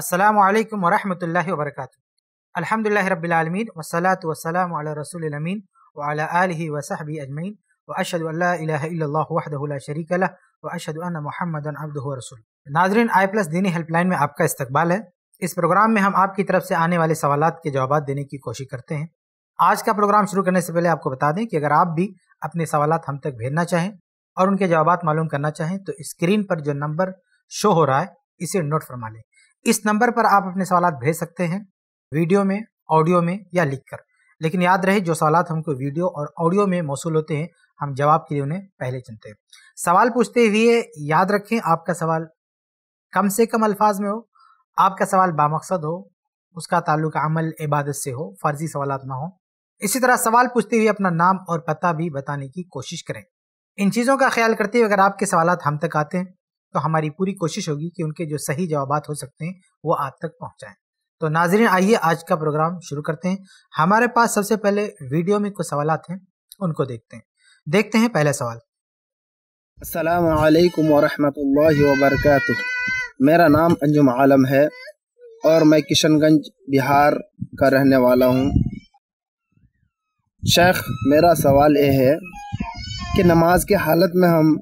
अस्सलाम वालेकुम वरहमतुल्लाहि वबरकातुहू अल्हम्दुलिल्लाहि रब्बिल आलमीन वस्सलातु वस्सलामु अला रसूलिल अमीन व अला आलिहि व सहबी अजमईन व अशहदु अल्ला इलाहा इल्लल्लाहु वहदहु ला शरीका लह व अशहदु अन्न मुहम्मदन अब्दुहु व रसूल नाजरीन आई प्लस दीनी हेल्पलाइन में आपका इस्तकबाल है इस प्रोग्राम में हम आपकी तरफ से आने वाले सवाल के जवाब देने की कोशिश करते हैं आज का प्रोग्राम शुरू करने से पहले आपको बता दें कि अगर आप भी अपने सवाल हम तक भेजना चाहें और उनके जवाब मालूम करना चाहें तो स्क्रीन पर जो नंबर शो हो रहा है इसे नोट फरमा लें इस नंबर पर आप अपने सवाल भेज सकते हैं वीडियो में ऑडियो में या लिख कर लेकिन याद रहे जो सवाल हमको वीडियो और ऑडियो में मौसू होते हैं हम जवाब के लिए उन्हें पहले चुनते हैं सवाल पूछते हुए याद रखें आपका सवाल कम से कम अल्फाज में हो आपका सवाल बामकसद हो उसका ताल्लुक अमल इबादत से हो फर्जी सवाल ना हो इसी तरह सवाल पूछते हुए अपना नाम और पता भी बताने की कोशिश करें इन चीज़ों का ख्याल करते हुए अगर आपके सवाल हम तक आते हैं तो हमारी पूरी कोशिश होगी कि उनके जो सही जवाब हो सकते हैं वो आप तक पहुँचाएँ तो नाजरीन आइए आज का प्रोग्राम शुरू करते हैं हमारे पास सबसे पहले वीडियो में कुछ सवाल हैं उनको देखते हैं देखते हैं पहला सवाल असलकम वरहमल वबरक मेरा नाम अंजुम आलम है और मैं किशनगंज बिहार का रहने वाला हूँ शेख मेरा सवाल यह है कि नमाज के हालत में हम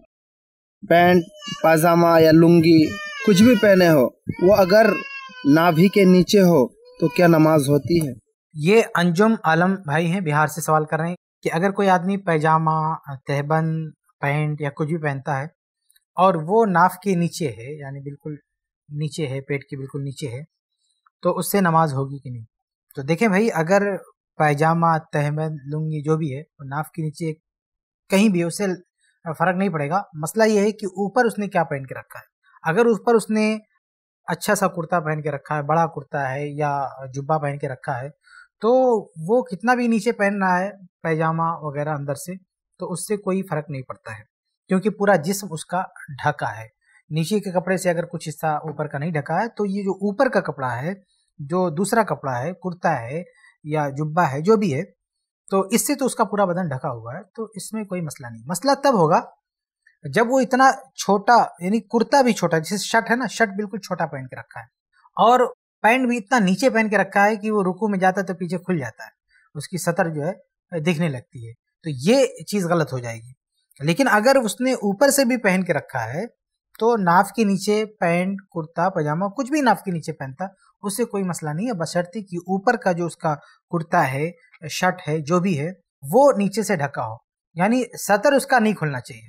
पैंट पाजामा या लुंगी कुछ भी पहने हो वो अगर नाभि के नीचे हो तो क्या नमाज होती है ये अंजुम आलम भाई हैं बिहार से सवाल कर रहे हैं कि अगर कोई आदमी पैजामा तहबन पैंट या कुछ भी पहनता है और वो नाफ के नीचे है यानी बिल्कुल नीचे है पेट के बिल्कुल नीचे है तो उससे नमाज होगी कि नहीं तो देखें भाई अगर पैजामा तहबन लुंगी जो भी है वो नाफ के नीचे कहीं भी उसे फ़र्क नहीं पड़ेगा मसला ये है कि ऊपर उसने क्या पहन के रखा है अगर उस पर उसने अच्छा सा कुर्ता पहन के रखा है बड़ा कुर्ता है या जुब्बा पहन के रखा है तो वो कितना भी नीचे पहन रहा है पैजामा वगैरह अंदर से तो उससे कोई फ़र्क नहीं पड़ता है क्योंकि पूरा जिस्म उसका ढका है नीचे के कपड़े से अगर कुछ हिस्सा ऊपर का नहीं ढका है तो ये जो ऊपर का कपड़ा है जो दूसरा कपड़ा है कुर्ता है या जुब्बा है जो भी है तो इससे तो उसका पूरा बदन ढका हुआ है तो इसमें कोई मसला नहीं मसला तब होगा जब वो इतना छोटा यानी कुर्ता भी छोटा जैसे शर्ट है ना शर्ट बिल्कुल छोटा पहन के रखा है और पैंट भी इतना नीचे पहन के रखा है कि वो रुकू में जाता है तो पीछे खुल जाता है उसकी सतर जो है दिखने लगती है तो ये चीज़ गलत हो जाएगी लेकिन अगर उसने ऊपर से भी पहन के रखा है तो नाफ के नीचे पैंट कुर्ता पजामा कुछ भी नाफ के नीचे पहनता उससे कोई मसला नहीं है बशर्ते कि ऊपर का जो उसका कुर्ता है शर्ट है जो भी है वो नीचे से ढका हो यानी सतर उसका नहीं खुलना चाहिए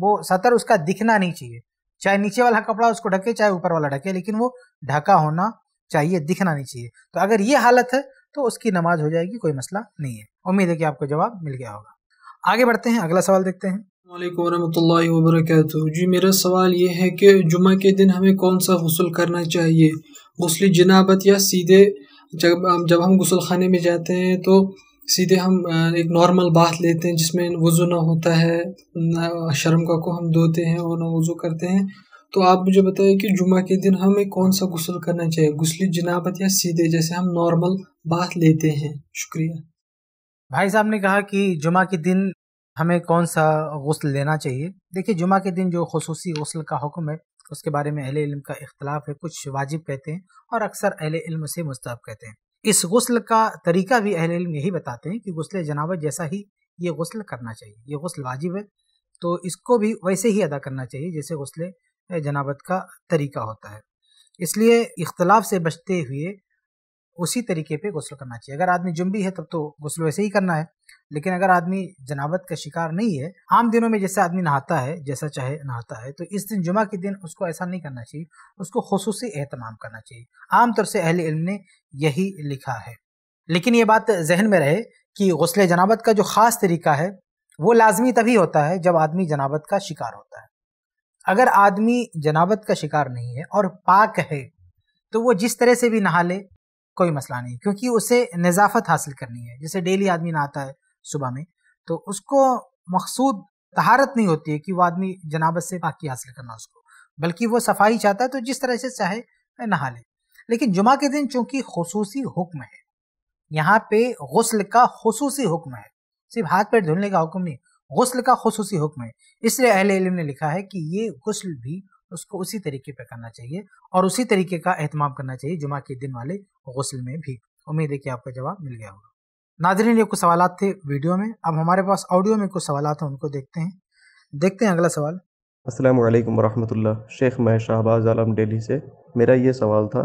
वो सतर उसका दिखना नहीं चाहिए चाहे नीचे वाला कपड़ा उसको ढके चाहे ऊपर वाला ढके लेकिन वो ढका होना चाहिए दिखना नहीं चाहिए तो अगर ये हालत है तो उसकी नमाज हो जाएगी कोई मसला नहीं है उम्मीद है कि आपको जवाब मिल गया होगा आगे बढ़ते हैं अगला सवाल देखते हैं जी मेरा सवाल ये है कि जुमा के दिन हमें कौन सा गसल करना चाहिए गसली जनाबत या सीधे जब जब हम गसलखाने खाने में जाते हैं तो सीधे हम एक नॉर्मल बात लेते हैं जिसमें वज़ू ना होता है ना शर्म का को हम धोते हैं और ना वज़ू करते हैं तो आप मुझे बताइए कि जुमा के दिन हमें कौन सा गसल करना चाहिए गसली जनाबत या सीधे जैसे हम नॉर्मल बात लेते हैं शुक्रिया भाई साहब ने कहा कि जुमा के दिन हमें कौन सा गसल लेना चाहिए देखिए जुमा के दिन जो खसूसी गसल का हुक्म है उसके बारे में अहले इल्म का इख्तलाफ है कुछ वाजिब कहते हैं और अक्सर अहले इल्म से मुस्ताब कहते हैं इस गसल का तरीका भी अहले इल्म यही बताते हैं कि गसल जनावत जैसा ही ये गसल करना चाहिए ये गसल वाजिब है तो इसको भी वैसे ही अदा करना चाहिए जैसे गसल जनाबत का तरीका होता है इसलिए इख्तलाफ से बचते हुए उसी तरीके पे गसल करना चाहिए अगर आदमी जुम्बी है तब तो गसल वैसे ही करना है लेकिन अगर आदमी जनाबत का शिकार नहीं है आम दिनों में जैसे आदमी नहाता है जैसा चाहे नहाता है तो इस दिन जुमा के दिन उसको ऐसा नहीं करना चाहिए उसको खसूस एहतमाम करना चाहिए आमतौर से अहल इल्म ने यही लिखा है लेकिन ये बात जहन में रहे कि गसल जनाबत का जो ख़ास तरीका है वो लाजमी तभी होता है जब आदमी जनाबत का शिकार होता है अगर आदमी जनाबत का शिकार नहीं है और पाक है तो वो जिस तरह से भी नहा ले कोई मसला नहीं क्योंकि उसे नज़ाफत हासिल करनी है जैसे डेली आदमी नहाता है सुबह में तो उसको मकसूद तहारत नहीं होती है कि वो आदमी जनाबत से पाकी हासिल करना उसको बल्कि वो सफाई चाहता है तो जिस तरह से चाहे नहा ले लेकिन जुमा के दिन चूंकि खसूसी हुक्म है यहाँ पे गसल का खसूसी हुक्म है सिर्फ हाथ पैर धुलने का हुक्म नहीं गसल का खसूसी हुक्म है इसलिए अहल इलम ने लिखा है कि ये गसल भी उसको उसी तरीके पे करना चाहिए और उसी तरीके का अहतमाम करना चाहिए जुमा के दिन वाले गसल में भी उम्मीद है कि आपका जवाब मिल गया होगा नाजरीन ये कुछ सवाल थे वीडियो में अब हमारे पास ऑडियो में कुछ सवाल हैं उनको देखते हैं देखते हैं अगला सवाल असल वालेकुम शेख मह शाहबाज आलम डेली से मेरा ये सवाल था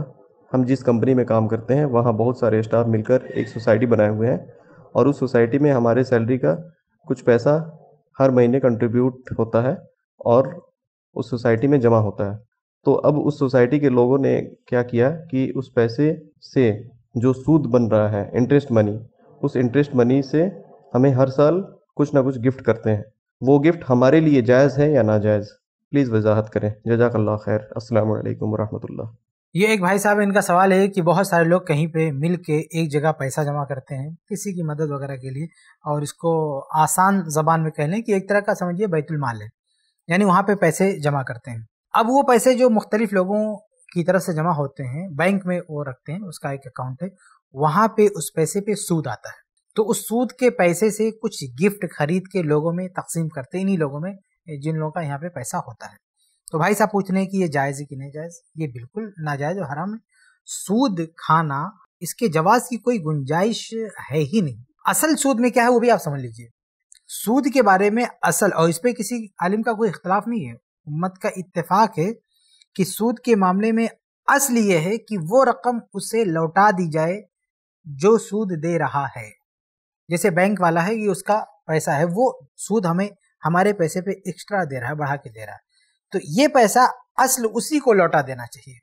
हम जिस कंपनी में काम करते हैं वहाँ बहुत सारे स्टाफ मिलकर एक सोसाइटी बनाए हुए हैं और उस सोसाइटी में हमारे सैलरी का कुछ पैसा हर महीने कंट्रीब्यूट होता है और उस सोसाइटी में जमा होता है तो अब उस सोसाइटी के लोगों ने क्या किया कि उस पैसे से जो सूद बन रहा है इंटरेस्ट मनी उस इंटरेस्ट मनी से हमें हर साल कुछ ना कुछ गिफ्ट करते हैं वो गिफ्ट हमारे लिए जायज़ है या नाजायज़ प्लीज़ वजाहत करें जजाकल्ला खैर अस्सलाम वालेकुम वरहमतुल्लाह ये एक भाई साहब इनका सवाल है कि बहुत सारे लोग कहीं पे मिल के एक जगह पैसा जमा करते हैं किसी की मदद वगैरह के लिए और इसको आसान जबान में कह लें कि एक तरह का समझिए बैतुलमाल है यानी वहाँ पे पैसे जमा करते हैं अब वो पैसे जो मुख्तलिफ लोगों की तरफ से जमा होते हैं बैंक में वो रखते हैं उसका एक अकाउंट है वहाँ पे उस पैसे पे सूद आता है तो उस सूद के पैसे से कुछ गिफ्ट खरीद के लोगों में तकसीम करते इन्हीं लोगों में जिन लोगों का यहाँ पे पैसा होता है तो भाई साहब पूछ रहे हैं कि ये जायज़ है कि नहीं जायज़ ये बिल्कुल नाजायज़ और हराम है सूद खाना इसके जवाब की कोई गुंजाइश है ही नहीं असल सूद में क्या है वो भी आप समझ लीजिए सूद के बारे में असल और इस पर किसी आलिम का कोई इख्तलाफ नहीं है उम्मत का इतफाक़ है कि सूद के मामले में असल ये है कि वो रकम उसे लौटा दी जाए जो सूद दे रहा है जैसे बैंक वाला है ये उसका पैसा है वो सूद हमें हमारे पैसे पे एक्स्ट्रा दे रहा है बढ़ा के दे रहा है तो ये पैसा असल उसी को लौटा देना चाहिए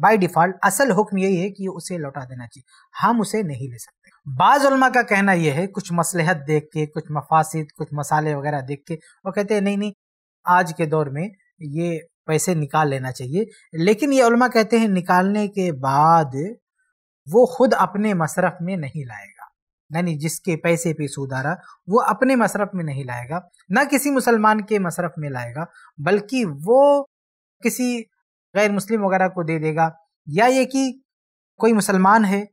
बाई डिफ़ॉल्ट असल हुक्म यही है कि उसे लौटा देना चाहिए हम उसे नहीं ले सकते बाज़ा का कहना यह है कुछ मसलहत देख के कुछ मफासिद कुछ मसाले वगैरह देख के वो कहते हैं नहीं नहीं आज के दौर में ये पैसे निकाल लेना चाहिए लेकिन ये उलमा कहते हैं निकालने के बाद वो खुद अपने मसरफ में नहीं लाएगा यानी जिसके पैसे पे सूद आ रहा वो अपने मसरफ में नहीं लाएगा ना किसी मुसलमान के मसरफ में लाएगा बल्कि वो किसी गैर मुस्लिम वगैरह को दे देगा या ये कि कोई मुसलमान है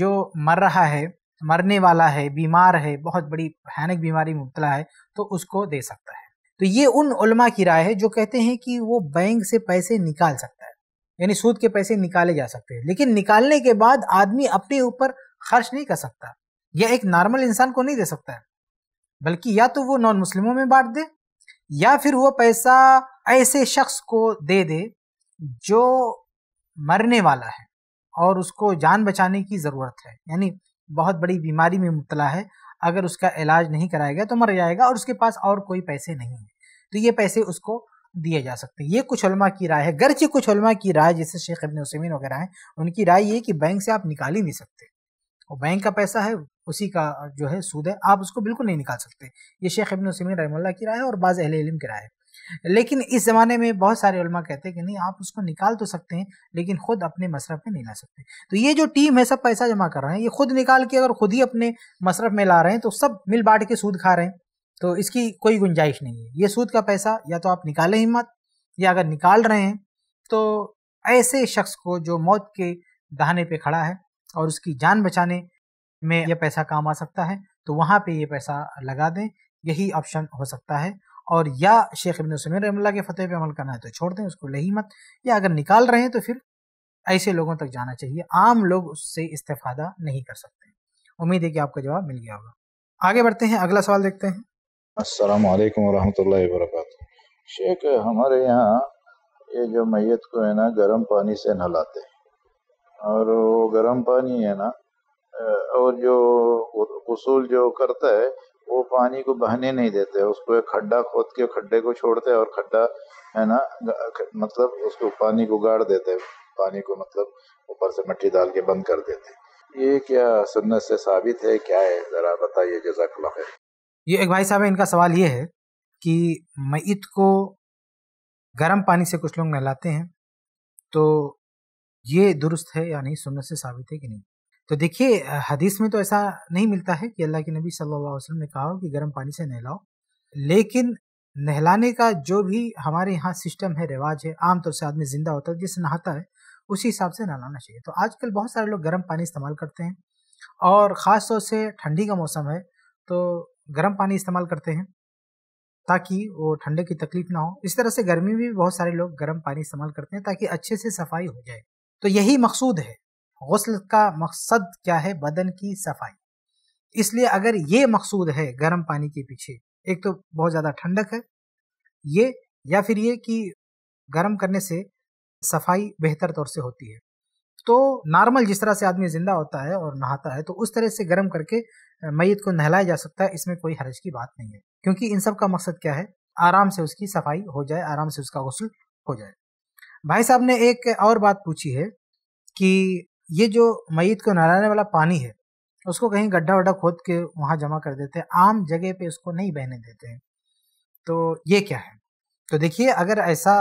जो मर रहा है मरने वाला है बीमार है बहुत बड़ी भयानक बीमारी मुबतला है तो उसको दे सकता है तो ये उन उलमा की राय है जो कहते हैं कि वो बैंक से पैसे निकाल सकता है यानी सूद के पैसे निकाले जा सकते हैं लेकिन निकालने के बाद आदमी अपने ऊपर खर्च नहीं कर सकता या एक नॉर्मल इंसान को नहीं दे सकता है बल्कि या तो वो नॉन मुस्लिमों में बांट दे या फिर वो पैसा ऐसे शख्स को दे दे जो मरने वाला है और उसको जान बचाने की ज़रूरत है यानी बहुत बड़ी बीमारी में मुबला है अगर उसका इलाज नहीं कराया गया तो मर जाएगा और उसके पास और कोई पैसे नहीं है तो ये पैसे उसको दिए जा सकते हैं ये कुछ उलमा की राय है गर्चे कुछ उलमा की राय जैसे शेख अबिन उसमीन वगैरह हैं उनकी राय ये कि बैंक से आप निकाल ही नहीं सकते वो बैंक का पैसा है उसी का जो है सूद है आप उसको बिल्कुल नहीं निकाल सकते ये शेख इबन उसमीन रहमल्ला की राय है और बाज़ अहिल की राय है लेकिन इस ज़माने में बहुत सारे उलमा कहते हैं कि नहीं आप उसको निकाल तो सकते हैं लेकिन खुद अपने मसरफ में नहीं ला सकते तो ये जो टीम है सब पैसा जमा कर रहे हैं ये खुद निकाल के अगर खुद ही अपने मसरफ में ला रहे हैं तो सब मिल बांट के सूद खा रहे हैं तो इसकी कोई गुंजाइश नहीं है ये सूद का पैसा या तो आप निकालें हिम्मत या अगर निकाल रहे हैं तो ऐसे शख्स को जो मौत के दहाने पर खड़ा है और उसकी जान बचाने में यह पैसा काम आ सकता है तो वहाँ पर ये पैसा लगा दें यही ऑप्शन हो सकता है और या शेख इबन समीर रमल्ला के फतेह पे अमल करना है तो छोड़ दें उसको लही मत या अगर निकाल रहे हैं तो फिर ऐसे लोगों तक जाना चाहिए आम लोग उससे इस्तेफादा नहीं कर सकते उम्मीद है कि आपका जवाब मिल गया होगा आगे बढ़ते हैं अगला सवाल देखते हैं अस्सलाम वालेकुम वरहमतुल्लाहि वबरकातुहू शेख हमारे यहाँ ये जो मैत को है ना गर्म पानी से नहलाते हैं और वो गर्म पानी है ना और जो गसूल जो करता है वो पानी को बहने नहीं देते उसको एक खड्डा खोद के खड्डे को छोड़ते और खड्डा है ना मतलब उसको पानी को गाड़ देते पानी को मतलब ऊपर से मट्टी डाल के बंद कर देते ये क्या सुन्नत से साबित है क्या है जरा बताइए जजाकला है ये एक भाई साहब इनका सवाल ये है कि मईत को गर्म पानी से कुछ लोग नहलाते हैं तो ये दुरुस्त है या नहीं सुन्नत से साबित है कि नहीं तो देखिए हदीस में तो ऐसा नहीं मिलता है कि अल्लाह के नबी सल्लल्लाहु अलैहि वसल्लम ने कहा हो कि गर्म पानी से नहलाओ लेकिन नहलाने का जो भी हमारे यहाँ सिस्टम है रिवाज है आमतौर से आदमी ज़िंदा होता है जिससे नहाता है उसी हिसाब से नहलाना चाहिए तो आजकल बहुत सारे लोग गर्म पानी इस्तेमाल करते हैं और ख़ास तौर से ठंडी का मौसम है तो गर्म पानी इस्तेमाल करते हैं ताकि वो ठंडे की तकलीफ़ ना हो इस तरह से गर्मी में भी बहुत सारे लोग गर्म पानी इस्तेमाल करते हैं ताकि अच्छे से सफाई हो जाए तो यही मकसूद है गसल का मकसद क्या है बदन की सफाई इसलिए अगर ये मकसूद है गर्म पानी के पीछे एक तो बहुत ज़्यादा ठंडक है ये या फिर ये कि गर्म करने से सफाई बेहतर तौर से होती है तो नॉर्मल जिस तरह से आदमी ज़िंदा होता है और नहाता है तो उस तरह से गर्म करके मैत को नहलाया जा सकता है इसमें कोई हर्ज की बात नहीं है क्योंकि इन सब का मकसद क्या है आराम से उसकी सफाई हो जाए आराम से उसका गसल हो जाए भाई साहब ने एक और बात पूछी है कि ये जो मईत को नहलाने वाला पानी है उसको कहीं गड्ढा वड्ढा खोद के वहाँ जमा कर देते हैं आम जगह पे उसको नहीं बहने देते हैं तो ये क्या है तो देखिए अगर ऐसा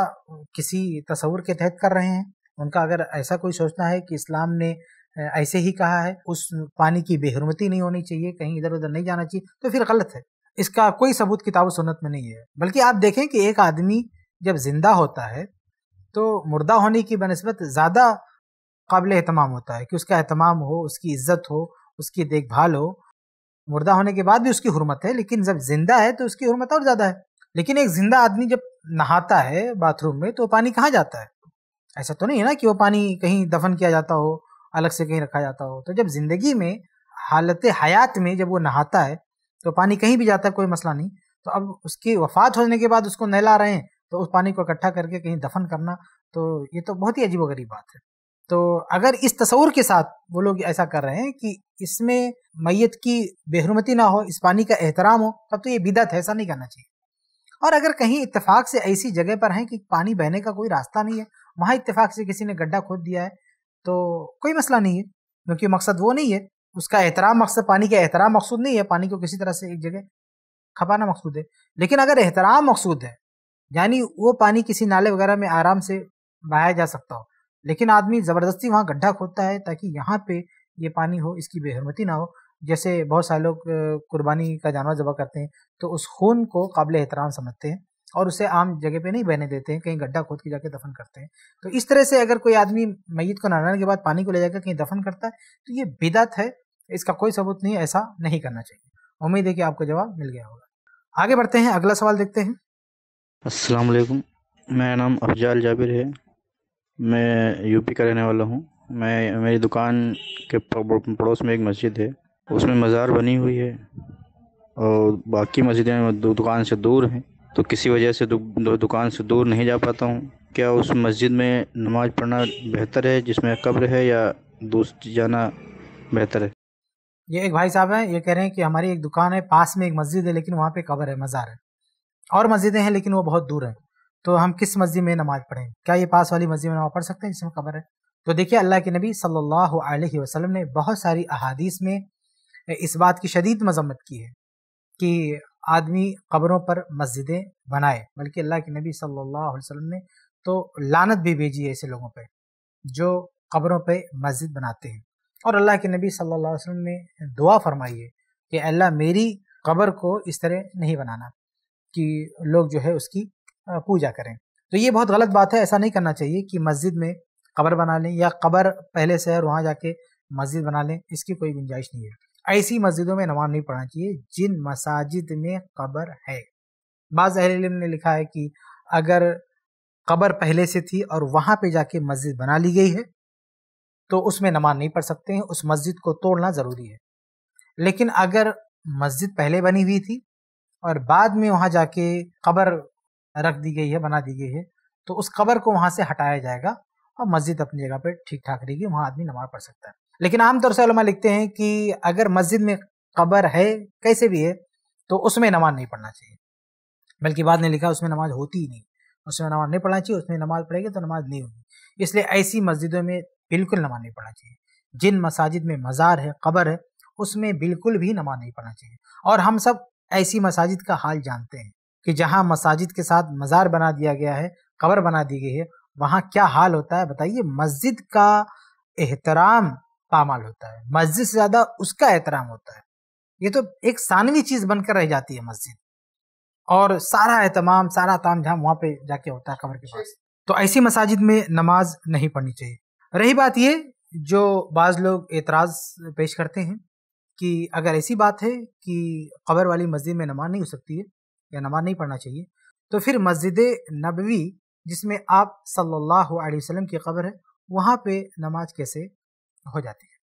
किसी तस्वर के तहत कर रहे हैं उनका अगर ऐसा कोई सोचना है कि इस्लाम ने ऐसे ही कहा है उस पानी की बेहरमती नहीं होनी चाहिए कहीं इधर उधर नहीं जाना चाहिए तो फिर गलत है इसका कोई सबूत किताब सुनत में नहीं है बल्कि आप देखें कि एक आदमी जब जिंदा होता है तो मुर्दा होने की बनस्बत ज़्यादा काबिल अहतमाम होता है कि उसका अहतमाम हो उसकी इज्जत हो उसकी देखभाल हो मुर्दा होने के बाद भी उसकी हरमत है लेकिन जब जिंदा है तो उसकी हरमत और ज़्यादा है लेकिन एक जिंदा आदमी जब नहाता है बाथरूम में तो पानी कहाँ जाता है ऐसा तो नहीं है ना कि वो पानी कहीं दफन किया जाता हो अलग से कहीं रखा जाता हो तो जब ज़िंदगी में हालत हयात में जब वो नहाता है तो पानी कहीं भी जाता है कोई मसला नहीं तो अब उसकी वफात होने के बाद उसको नहला रहे हैं तो उस पानी को इकट्ठा करके कहीं दफन करना तो ये तो बहुत ही अजीब गरीब बात है तो अगर इस तस्वूर के साथ वो लोग ऐसा कर रहे हैं कि इसमें मैत की बेहरमती ना हो इस पानी का एहतराम हो तब तो ये बिदत है ऐसा नहीं करना चाहिए और अगर कहीं इत्तेफाक से ऐसी जगह पर हैं कि पानी बहने का कोई रास्ता नहीं है वहाँ इत्तेफाक से किसी ने गड्ढा खोद दिया है तो कोई मसला नहीं है क्योंकि मकसद वो नहीं है उसका एहतराम मकसद पानी का एहतराम मकसूद नहीं है पानी को किसी तरह से एक जगह खपाना मकसूद है लेकिन अगर एहतराम मकसूद है यानी वो पानी किसी नाले वगैरह में आराम से बहाया जा सकता हो लेकिन आदमी ज़बरदस्ती वहाँ गड्ढा खोदता है ताकि यहाँ पे ये पानी हो इसकी बेहरमती ना हो जैसे बहुत सारे लोग कुर्बानी का जानवर जबा करते हैं तो उस खून को काबिल एहतराम समझते हैं और उसे आम जगह पे नहीं बहने देते हैं कहीं गड्ढा खोद के जाके दफन करते हैं तो इस तरह से अगर कोई आदमी मैत को नहाने के बाद पानी को ले जाकर कहीं दफन करता है तो ये बिदत है इसका कोई सबूत नहीं ऐसा नहीं करना चाहिए उम्मीद है कि आपको जवाब मिल गया होगा आगे बढ़ते हैं अगला सवाल देखते हैं असलकुम मेरा नाम अफजाल जाबिर है मैं यूपी का रहने वाला हूँ मैं मेरी दुकान के पड़ोस में एक मस्जिद है उसमें मज़ार बनी हुई है और बाकी मस्जिदें दुकान से दूर हैं तो किसी वजह से दु, दु, दुकान से दूर नहीं जा पाता हूँ क्या उस मस्जिद में नमाज़ पढ़ना बेहतर है जिसमें कब्र है या दूसरी जाना बेहतर है ये एक भाई साहब हैं ये कह रहे हैं कि हमारी एक दुकान है पास में एक मस्जिद है लेकिन वहाँ पे कब्र है मज़ार है और मस्जिदें हैं लेकिन वो बहुत दूर है तो हम किस मस्जिद में नमाज पढ़ें क्या ये पास वाली मस्जिद में नमाज पढ़ सकते हैं जिसमें कबर है तो देखिए अल्लाह के नबी सल्लल्लाहु अलैहि वसल्लम ने बहुत सारी अहादीस में इस बात की शदीद मजम्मत की है कि आदमी कबरों पर मस्जिदें बनाए बल्कि अल्लाह के नबी सल्लल्लाहु अलैहि वसल्लम ने तो लानत भी भेजी है ऐसे लोगों पर जो कबरों पर मस्जिद बनाते हैं और अल्लाह के नबी सल्लल्लाहु अलैहि वसल्लम ने दुआ फरमाई है कि अल्लाह मेरी कबर को इस तरह नहीं बनाना कि लोग जो है उसकी पूजा करें तो ये बहुत गलत बात है ऐसा नहीं करना चाहिए कि मस्जिद में क़बर बना लें या क़बर पहले से है और वहाँ जाके मस्जिद बना लें इसकी कोई गुंजाइश नहीं है ऐसी मस्जिदों में नमाज नहीं पढ़ना चाहिए जिन मसाजिद में कबर है बाज़ अहल ने लिखा है कि अगर क़बर पहले से थी और वहाँ पे जाके मस्जिद बना ली गई है तो उसमें नमाज नहीं पढ़ सकते हैं उस मस्जिद को तोड़ना ज़रूरी है लेकिन अगर मस्जिद पहले बनी हुई थी और बाद में वहाँ जाके कबर रख दी गई है बना दी गई है तो उस कबर को वहाँ से हटाया जाएगा और मस्जिद अपनी जगह पर ठीक ठाक रहेगी वहाँ आदमी नमाज पढ़ सकता है लेकिन आमतौर से लिखते हैं कि अगर मस्जिद में कबर है कैसे भी है तो उसमें नमाज नहीं पढ़ना चाहिए बल्कि बाद ने लिखा उसमें नमाज होती ही नहीं उसमें नमाज नहीं पढ़ना चाहिए उसमें नमाज पढ़ेगी तो नमाज नहीं होगी इसलिए ऐसी मस्जिदों में बिल्कुल नमाज नहीं पढ़ना चाहिए जिन मसाजिद में मज़ार है कबर है उसमें बिल्कुल भी नमाज नहीं पढ़ना चाहिए और हम सब ऐसी मसाजिद का हाल जानते हैं कि जहाँ मसाजिद के साथ मज़ार बना दिया गया है कबर बना दी गई है वहाँ क्या हाल होता है बताइए मस्जिद का एहतराम पामाल होता है मस्जिद से ज़्यादा उसका एहतराम होता है ये तो एक सानवी चीज़ बनकर रह जाती है मस्जिद और सारा एहतमाम सारा ताम झाम वहाँ पर जाके होता है कबर के पास तो ऐसी मसाजिद में नमाज नहीं पढ़नी चाहिए रही बात ये जो बाज़ लोग एतराज़ पेश करते हैं कि अगर ऐसी बात है कि कबर वाली मस्जिद में नमाज नहीं हो सकती है या नमाज नहीं पढ़ना चाहिए तो फिर मस्जिद नबवी जिसमें आप सल्लल्लाहु अलैहि वसल्लम की कब्र है वहाँ पे नमाज कैसे हो जाती है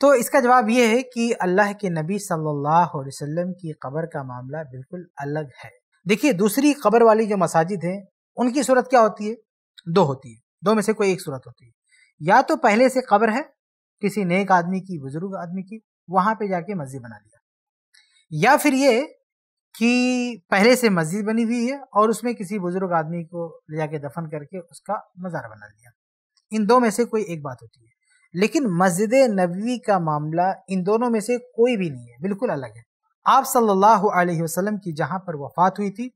तो इसका जवाब ये है कि अल्लाह के नबी सल्लल्लाहु अलैहि वसल्लम की कब्र का मामला बिल्कुल अलग है देखिए दूसरी कब्र वाली जो मसाजिद हैं उनकी सूरत क्या होती है दो होती है दो में से कोई एक सूरत होती है या तो पहले से कब्र है किसी नेक आदमी की बुजुर्ग आदमी की वहाँ पर जाके मस्जिद बना लिया या फिर ये कि पहले से मस्जिद बनी हुई है और उसमें किसी बुजुर्ग आदमी को ले जाके दफन करके उसका मज़ार बना लिया इन दो में से कोई एक बात होती है लेकिन मस्जिद नबी का मामला इन दोनों में से कोई भी नहीं है बिल्कुल अलग है आप सल्लल्लाहु अलैहि वसल्लम की जहाँ पर वफ़ात हुई थी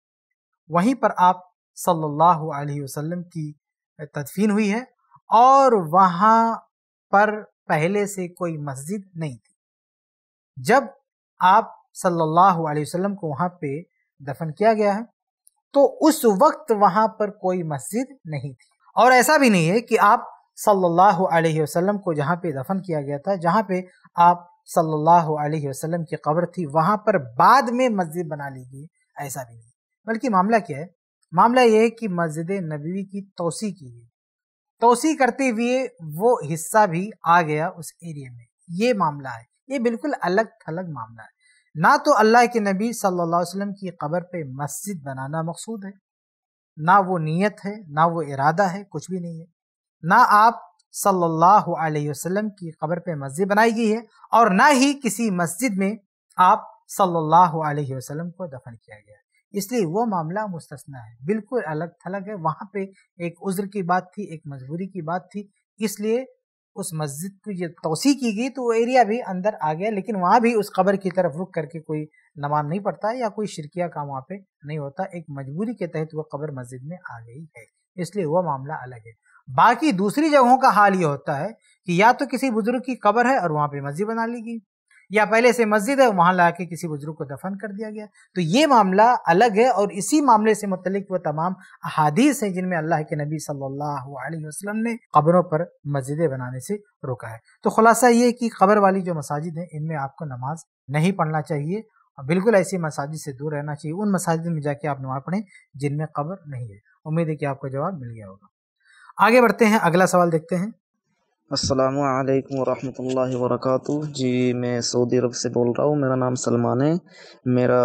वहीं पर आप सल्लल्लाहु अलैहि वसल्लम की तदफीन हुई है और वहाँ पर पहले से कोई मस्जिद नहीं थी जब आप सल्लल्लाहु अलैहि वसल्लम को वहाँ पे दफन किया गया है तो उस वक्त वहाँ पर कोई मस्जिद नहीं थी और ऐसा भी नहीं है कि आप सल्लल्लाहु अलैहि वसल्लम को जहाँ पे दफन किया गया था जहाँ पे आप सल्लल्लाहु अलैहि वसल्लम की कब्र थी वहाँ पर बाद में मस्जिद बना ली गई ऐसा भी नहीं बल्कि मामला क्या है मामला ये है कि मस्जिद नबी की तोसी की गई तोसी करते हुए वो हिस्सा भी आ गया उस एरिया में ये मामला है ये बिल्कुल अलग थलग मामला है ना तो अल्लाह के नबी सल्लल्लाहु अलैहि वसल्लम की कब्र पे मस्जिद बनाना मकसूद है ना वो नीयत है ना वो इरादा है कुछ भी नहीं है ना आप सल्लल्लाहु अलैहि वसल्लम की कब्र पे मस्जिद बनाई गई है और ना ही किसी मस्जिद में आप सल्लल्लाहु अलैहि वसल्लम को दफन किया गया है इसलिए वो मामला मुस्तना है बिल्कुल अलग थलग है वहाँ पे एक उज्र की बात थी एक मजबूरी की बात थी इसलिए उस मस्जिद की जब तोसी की गई तो वो एरिया भी अंदर आ गया लेकिन वहाँ भी उस कब्र की तरफ रुक करके कोई नमाज नहीं पड़ता या कोई शिरकिया काम वहाँ पे नहीं होता एक मजबूरी के तहत वह कब्र मस्जिद में आ गई है इसलिए वह मामला अलग है बाकी दूसरी जगहों का हाल ये होता है कि या तो किसी बुजुर्ग की कब्र है और वहाँ पे मस्जिद बना ली गई या पहले से मस्जिद है वहाँ ला के किसी बुजुर्ग को दफन कर दिया गया तो ये मामला अलग है और इसी मामले से मुतलिक वह तमाम अहादीस हैं जिनमें अल्लाह के नबी सल्लल्लाहु अलैहि वसल्लम ने कब्रों पर मस्जिदें बनाने से रोका है तो खुलासा ये कि कब्र वाली जो मसाजिद हैं इनमें आपको नमाज नहीं पढ़ना चाहिए बिल्कुल ऐसी मसाजिद से दूर रहना चाहिए उन मसाजिद में जाके आप नमाज पढ़ें जिनमें कब्र नहीं है उम्मीद है कि आपको जवाब मिल गया होगा आगे बढ़ते हैं अगला सवाल देखते हैं अस्सलाम वालेकुम रहमतुल्लाहि वरकatuh जी मैं सऊदी अरब से बोल रहा हूँ मेरा नाम सलमान है मेरा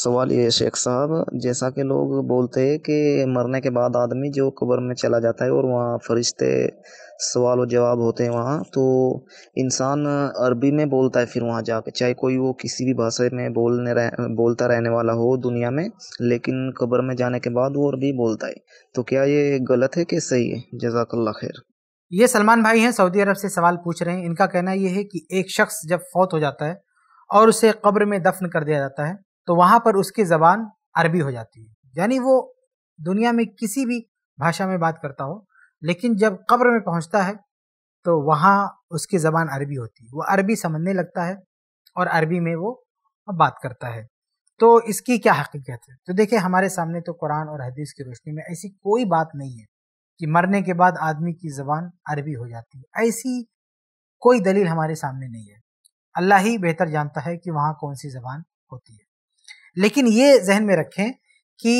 सवाल ये शेख साहब जैसा कि लोग बोलते हैं कि मरने के बाद आदमी जो कब्र में चला जाता है और वहाँ फरिश्ते सवाल व जवाब होते हैं वहाँ तो इंसान अरबी में बोलता है फिर वहाँ जा कर चाहे कोई वो किसी भी भाषा में बोलने रह बोलता रहने वाला हो दुनिया में लेकिन कब्र में जाने के बाद वो अरबी बोलता है तो क्या ये गलत है कि सही है जजाकल्ला खैर ये सलमान भाई हैं सऊदी अरब से सवाल पूछ रहे हैं इनका कहना यह है कि एक शख्स जब फौत हो जाता है और उसे कब्र में दफन कर दिया जाता है तो वहाँ पर उसकी ज़बान अरबी हो जाती है यानी वो दुनिया में किसी भी भाषा में बात करता हो लेकिन जब कब्र में पहुँचता है तो वहाँ उसकी ज़बान अरबी होती है वो अरबी समझने लगता है और अरबी में वो बात करता है तो इसकी क्या हकीकत है तो देखिए हमारे सामने तो कुरान और हदीस की रोशनी में ऐसी कोई बात नहीं है कि मरने के बाद आदमी की ज़बान अरबी हो जाती है ऐसी कोई दलील हमारे सामने नहीं है अल्लाह ही बेहतर जानता है कि वहाँ कौन सी ज़बान होती है लेकिन ये जहन में रखें कि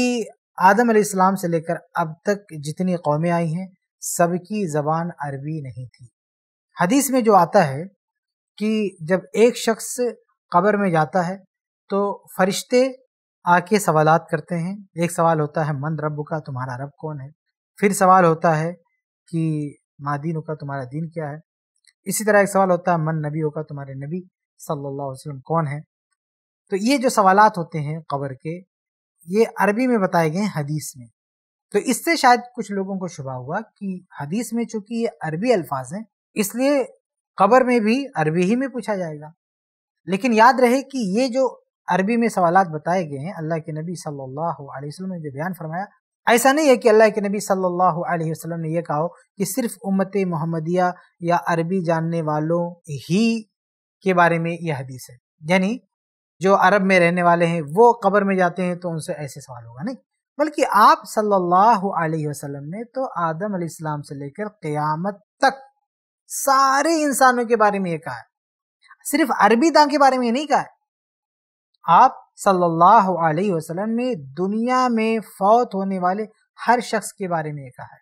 आदम अलैहिस्सलाम से लेकर अब तक जितनी कौमें आई हैं सबकी ज़बान अरबी नहीं थी हदीस में जो आता है कि जब एक शख्स कब्र में जाता है तो फरिश्ते आके सवालात करते हैं एक सवाल होता है मन रब का तुम्हारा रब कौन है फिर सवाल होता है कि दिन का तुम्हारा दीन क्या है इसी तरह एक सवाल होता है मन नबियों का तुम्हारे नबी सल्लल्लाहु अलैहि वसल्लम कौन है तो ये जो सवालात होते हैं क़बर के ये अरबी में बताए गए हैं हदीस में तो इससे शायद कुछ लोगों को शुभा हुआ कि हदीस में चूंकि ये अरबी अल्फाज हैं इसलिए क़बर में भी अरबी ही में पूछा जाएगा लेकिन याद रहे कि ये जो अरबी में सवाल बताए गए हैं अल्लाह के नबी सल्लल्लाहु अलैहि वसल्लम ने जो बयान फरमाया ऐसा नहीं है कि अल्लाह के नबी सल्लल्लाहु अलैहि वसल्लम ने यह कहा कि सिर्फ उम्मत मोहम्मदिया या अरबी जानने वालों ही के बारे में यह हदीस है यानी जो अरब में रहने वाले हैं वो कब्र में जाते हैं तो उनसे ऐसे सवाल होगा नहीं बल्कि आप सल्लल्लाहु अलैहि वसल्लम ने तो आदम अलैहिस्सलाम से लेकर क़यामत तक सारे इंसानों के बारे में ये कहा है सिर्फ अरबी दां के बारे में नहीं कहा है आप सल्लल्लाहु अलैहि वसल्लम ने दुनिया में फौत होने वाले हर शख्स के बारे में कहा है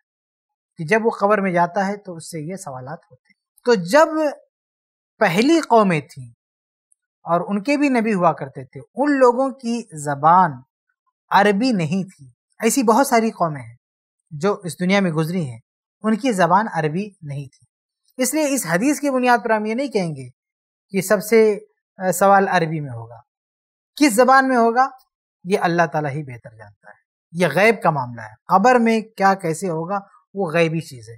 कि जब वो कब्र में जाता है तो उससे ये सवाल होते हैं तो जब पहली कौमें थीं और उनके भी नबी हुआ करते थे उन लोगों की जबान अरबी नहीं थी ऐसी बहुत सारी कौमें हैं जो इस दुनिया में गुजरी हैं उनकी ज़बान अरबी नहीं थी इसलिए इस हदीस की बुनियाद पर हम ये नहीं कहेंगे कि सबसे सवाल अरबी में होगा किस जबान में होगा ये अल्लाह ताला ही बेहतर जानता है ये गैब का मामला है खबर में क्या कैसे होगा वो गैबी चीज़ है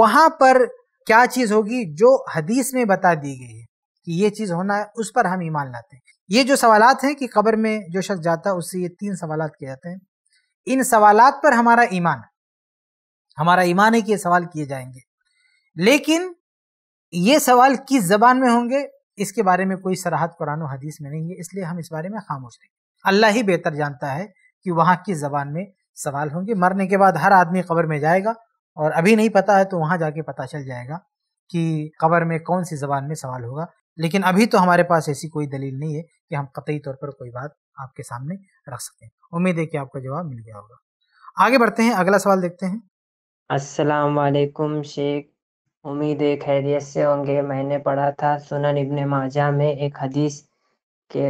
वहाँ पर क्या चीज़ होगी जो हदीस में बता दी गई है कि ये चीज़ होना है उस पर हम ईमान लाते हैं ये जो सवालत हैं कि कब्र में जो शख्स जाता है उससे ये तीन सवाल किए जाते हैं इन सवाल पर हमारा ईमान हमारा ईमान है कि ये सवाल किए जाएंगे लेकिन ये सवाल किस जबान में होंगे इसके बारे में कोई सराहत कुरान हदीस में नहीं है इसलिए हम इस बारे में खामोश रहेंगे अल्लाह ही बेहतर जानता है कि वहाँ किस जबान में सवाल होंगे मरने के बाद हर आदमी कबर में जाएगा और अभी नहीं पता है तो वहाँ जाके पता चल जाएगा कि कबर में कौन सी जबान में सवाल होगा लेकिन अभी तो हमारे पास ऐसी कोई दलील नहीं है कि हम कतई तौर पर कोई बात आपके सामने रख सकें उम्मीद है कि आपको जवाब मिल गया होगा आगे बढ़ते हैं अगला सवाल देखते हैं असलकुम शेख उम्मीद एक खैरियत से होंगे मैंने पढ़ा था सुनन इब्ने माजा में एक हदीस के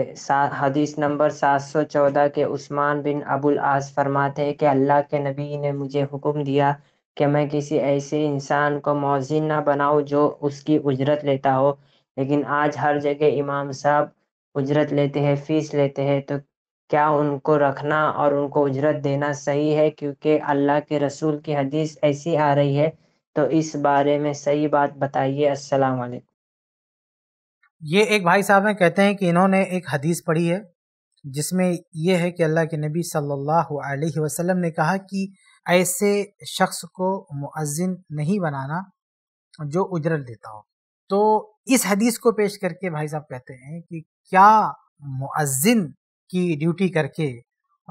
हदीस नंबर 714 के उस्मान बिन अबुल आस फरमाते हैं कि अल्लाह के नबी ने मुझे हुक्म दिया कि मैं किसी ऐसे इंसान को मौजिन ना बनाऊँ जो उसकी उजरत लेता हो लेकिन आज हर जगह इमाम साहब उजरत लेते हैं फीस लेते हैं तो क्या उनको रखना और उनको उजरत देना सही है क्योंकि अल्लाह के रसूल की हदीस ऐसी आ रही है तो इस बारे में सही बात बताइए अस्सलाम वालेकुम ये एक भाई साहब हैं कहते हैं कि इन्होंने एक हदीस पढ़ी है जिसमें यह है कि अल्लाह के नबी सल्लल्लाहु अलैहि वसल्लम ने कहा कि ऐसे शख्स को मुअज्जिन नहीं बनाना जो उजरत देता हो तो इस हदीस को पेश करके भाई साहब कहते हैं कि क्या मुअज्जिन की ड्यूटी करके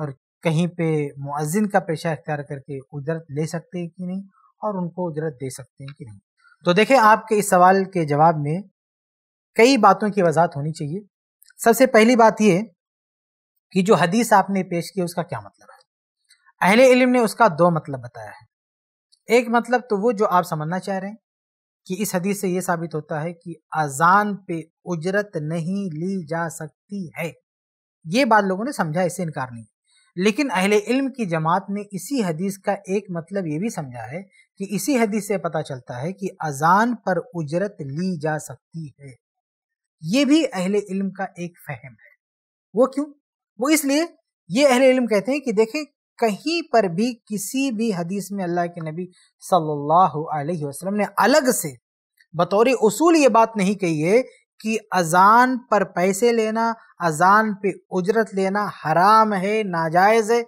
और कहीं पे मुअज्जिन का पेशा इख्तियार करके उजरत ले सकते हैं कि नहीं और उनको उजरत दे सकते हैं कि नहीं तो देखें आपके इस सवाल के जवाब में कई बातों की वजाहत होनी चाहिए सबसे पहली बात ये कि जो हदीस आपने पेश की उसका क्या मतलब है अहले इल्म ने उसका दो मतलब बताया है एक मतलब तो वो जो आप समझना चाह रहे हैं कि इस हदीस से ये साबित होता है कि अजान पे उजरत नहीं ली जा सकती है ये बात लोगों ने समझा इसे इनकार नहीं लेकिन अहले इल्म की जमात ने इसी हदीस का एक मतलब ये भी समझा है कि इसी हदीस से पता चलता है कि अजान पर उजरत ली जा सकती है ये भी अहले इल्म का एक फहम है वो क्यों वो इसलिए ये अहले इल्म कहते हैं कि देखें कहीं पर भी किसी भी हदीस में अल्लाह के नबी सल्लल्लाहु अलैहि वसल्लम ने अलग से बतौर उसूल ये बात नहीं कही है कि अजान पर पैसे लेना अजान पे उजरत लेना हराम है नाजायज़ है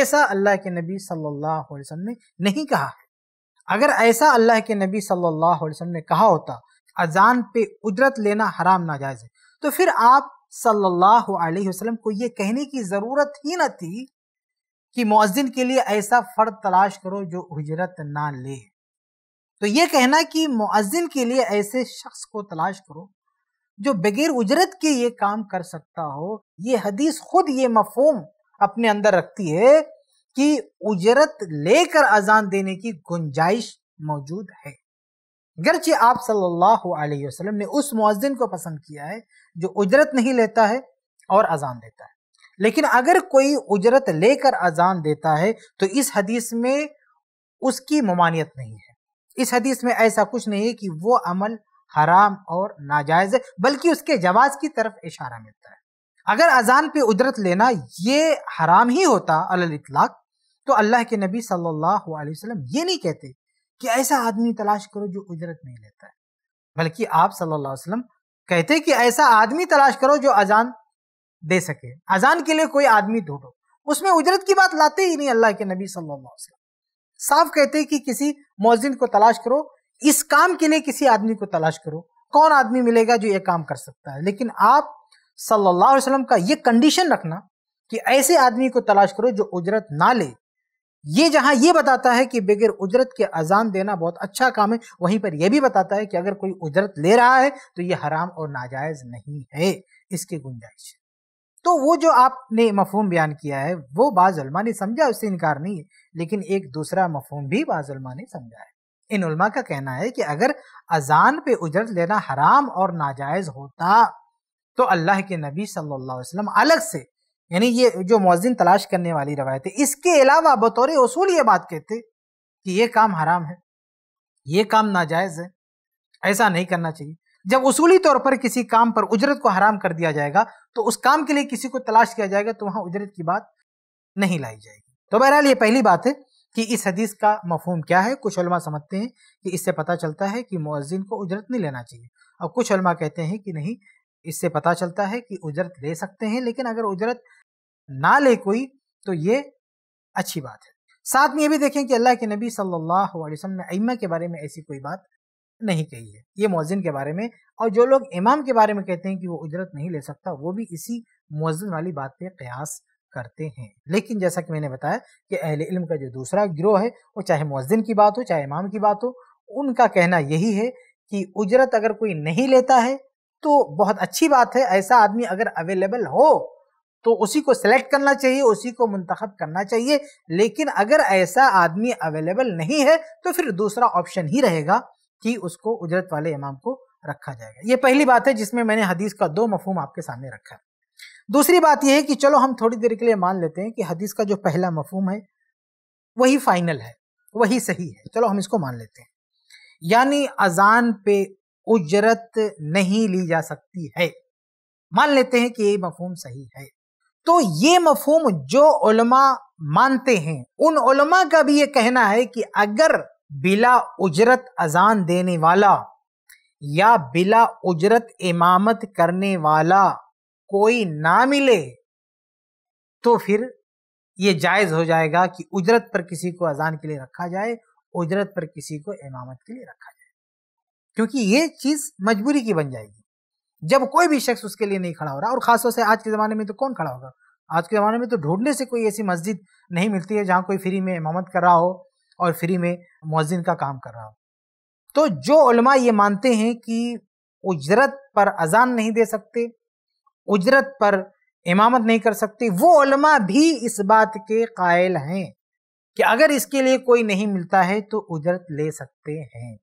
ऐसा अल्लाह के नबी सल्लल्लाहु अलैहि वसल्लम ने नहीं कहा है अगर ऐसा अल्लाह के नबी सल्लल्लाहु अलैहि वसल्लम ने कहा होता अजान पे उजरत लेना हराम नाजायज है तो फिर आप सल्लल्लाहु अलैहि वसल्लम को ये कहने की ज़रूरत ही न थी कि मुअजिन के लिए ऐसा फ़र्द तलाश करो जो उजरत ना ले तो ये कहना कि मुअजिन के लिए ऐसे शख्स को तलाश करो जो बगैर उजरत के ये काम कर सकता हो ये हदीस खुद ये मफहम अपने अंदर रखती है की उजरत लेकर अजान देने की गुंजाइश मौजूद है गरचे आप सल्लल्लाहु अलैहि वसल्लम ने उस मुआजिन को पसंद किया है जो उजरत नहीं लेता है और अजान देता है लेकिन अगर कोई उजरत लेकर अजान देता है तो इस हदीस में उसकी ममानियत नहीं है इस हदीस में ऐसा कुछ नहीं है कि वो अमल हराम और नाजायज है बल्कि उसके जवाज की तरफ इशारा मिलता है अगर अजान पे उजरत लेना ये हराम ही होता अल इतलाक तो अल्लाह के नबी सल्लल्लाहु अलैहि वसल्लम ये नहीं कहते कि ऐसा आदमी तलाश करो जो उजरत नहीं लेता है बल्कि आप सल्लल्लाहु अलैहि वसल्लम कहते कि ऐसा आदमी तलाश करो जो अजान दे सके अजान के लिए कोई आदमी ढूंढो उसमें उजरत की बात लाते ही नहीं अल्लाह के नबी सल्लल्लाहु अलैहि वसल्लम साफ कहते कि किसी मौजिन को तलाश करो इस काम के लिए किसी आदमी को तलाश करो कौन आदमी मिलेगा जो ये काम कर सकता है लेकिन आप सल्लल्लाहु अलैहि वसल्लम का ये कंडीशन रखना कि ऐसे आदमी को तलाश करो जो उजरत ना ले ये जहां ये बताता है कि बगैर उजरत के अजान देना बहुत अच्छा काम है वहीं पर यह भी बताता है कि अगर कोई उजरत ले रहा है तो ये हराम और नाजायज नहीं है इसकी गुंजाइश तो वो जो आपने मफहम बयान किया है वो बाज़लमा ने समझा उससे इनकार नहीं है लेकिन एक दूसरा मफहम भी बाज़लमा ने समझा है इन का कहना है कि अगर अजान पे उजरत लेना हराम और नाजायज होता तो अल्लाह के नबी सल्लल्लाहु अलैहि वसल्लम अलग से यानी ये जो मौजिन तलाश करने वाली रवायत है इसके अलावा बतौर असूल ये बात कहते कि ये काम हराम है ये काम नाजायज़ है ऐसा नहीं करना चाहिए जब उसूली तौर पर किसी काम पर उजरत को हराम कर दिया जाएगा तो उस काम के लिए किसी को तलाश किया जाएगा तो वहाँ उजरत की बात नहीं लाई जाएगी तो बहरहाल ये पहली बात है कि इस हदीस का मफहम क्या है कुछ उलमा समझते हैं कि इससे पता चलता है कि मौजिन को उजरत नहीं लेना चाहिए और कुछ उलमा कहते हैं कि नहीं इससे पता चलता है कि उजरत ले सकते हैं लेकिन अगर उजरत ना ले कोई तो ये अच्छी बात है साथ में ये भी देखें कि अल्लाह के नबी सल्लल्लाहु अलैहि वसल्लम ने अइमा के बारे में ऐसी कोई बात नहीं कही है ये मौजिन के बारे में और जो लोग इमाम के बारे में कहते हैं कि वो उजरत नहीं ले सकता वो भी इसी मौजिन वाली बात पे कयास करते हैं लेकिन जैसा कि मैंने बताया कि अहल इल्म का जो दूसरा गिरोह है वो चाहे मौजिन की बात हो चाहे इमाम की बात हो उनका कहना यही है कि उजरत अगर कोई नहीं लेता है तो बहुत अच्छी बात है ऐसा आदमी अगर अवेलेबल हो तो उसी को सिलेक्ट करना चाहिए उसी को मुंतखब करना चाहिए लेकिन अगर ऐसा आदमी अवेलेबल नहीं है तो फिर दूसरा ऑप्शन ही रहेगा कि उसको उजरत वाले इमाम को रखा जाएगा ये पहली बात है जिसमें मैंने हदीस का दो मफहम आपके सामने रखा है दूसरी बात यह है कि चलो हम थोड़ी देर के लिए मान लेते हैं कि हदीस का जो पहला मफहम है वही फाइनल है वही सही है चलो हम इसको मान लेते हैं यानी अजान पे उजरत नहीं ली जा सकती है मान लेते हैं कि ये मफहम सही है तो ये मफहम जो उलमा मानते हैं उन उलमा का भी ये कहना है कि अगर बिला उजरत अजान देने वाला या बिला उजरत इमामत करने वाला कोई ना मिले तो फिर ये जायज़ हो जाएगा कि उजरत पर किसी को अजान के लिए रखा जाए उजरत पर किसी को इमामत के लिए रखा जाए क्योंकि ये चीज़ मजबूरी की बन जाएगी जब कोई भी शख्स उसके लिए नहीं खड़ा हो रहा और ख़ासतौर से आज के ज़माने में तो कौन खड़ा होगा आज के ज़माने में तो ढूंढने से कोई ऐसी मस्जिद नहीं मिलती है जहाँ कोई फ्री में इमामत कर रहा हो और फ्री में मौजिन का काम कर रहा हो तो जो ये मानते हैं कि उजरत पर अजान नहीं दे सकते उजरत पर इमामत नहीं कर सकते वो भी इस बात के कायल हैं कि अगर इसके लिए कोई नहीं मिलता है तो उजरत ले सकते हैं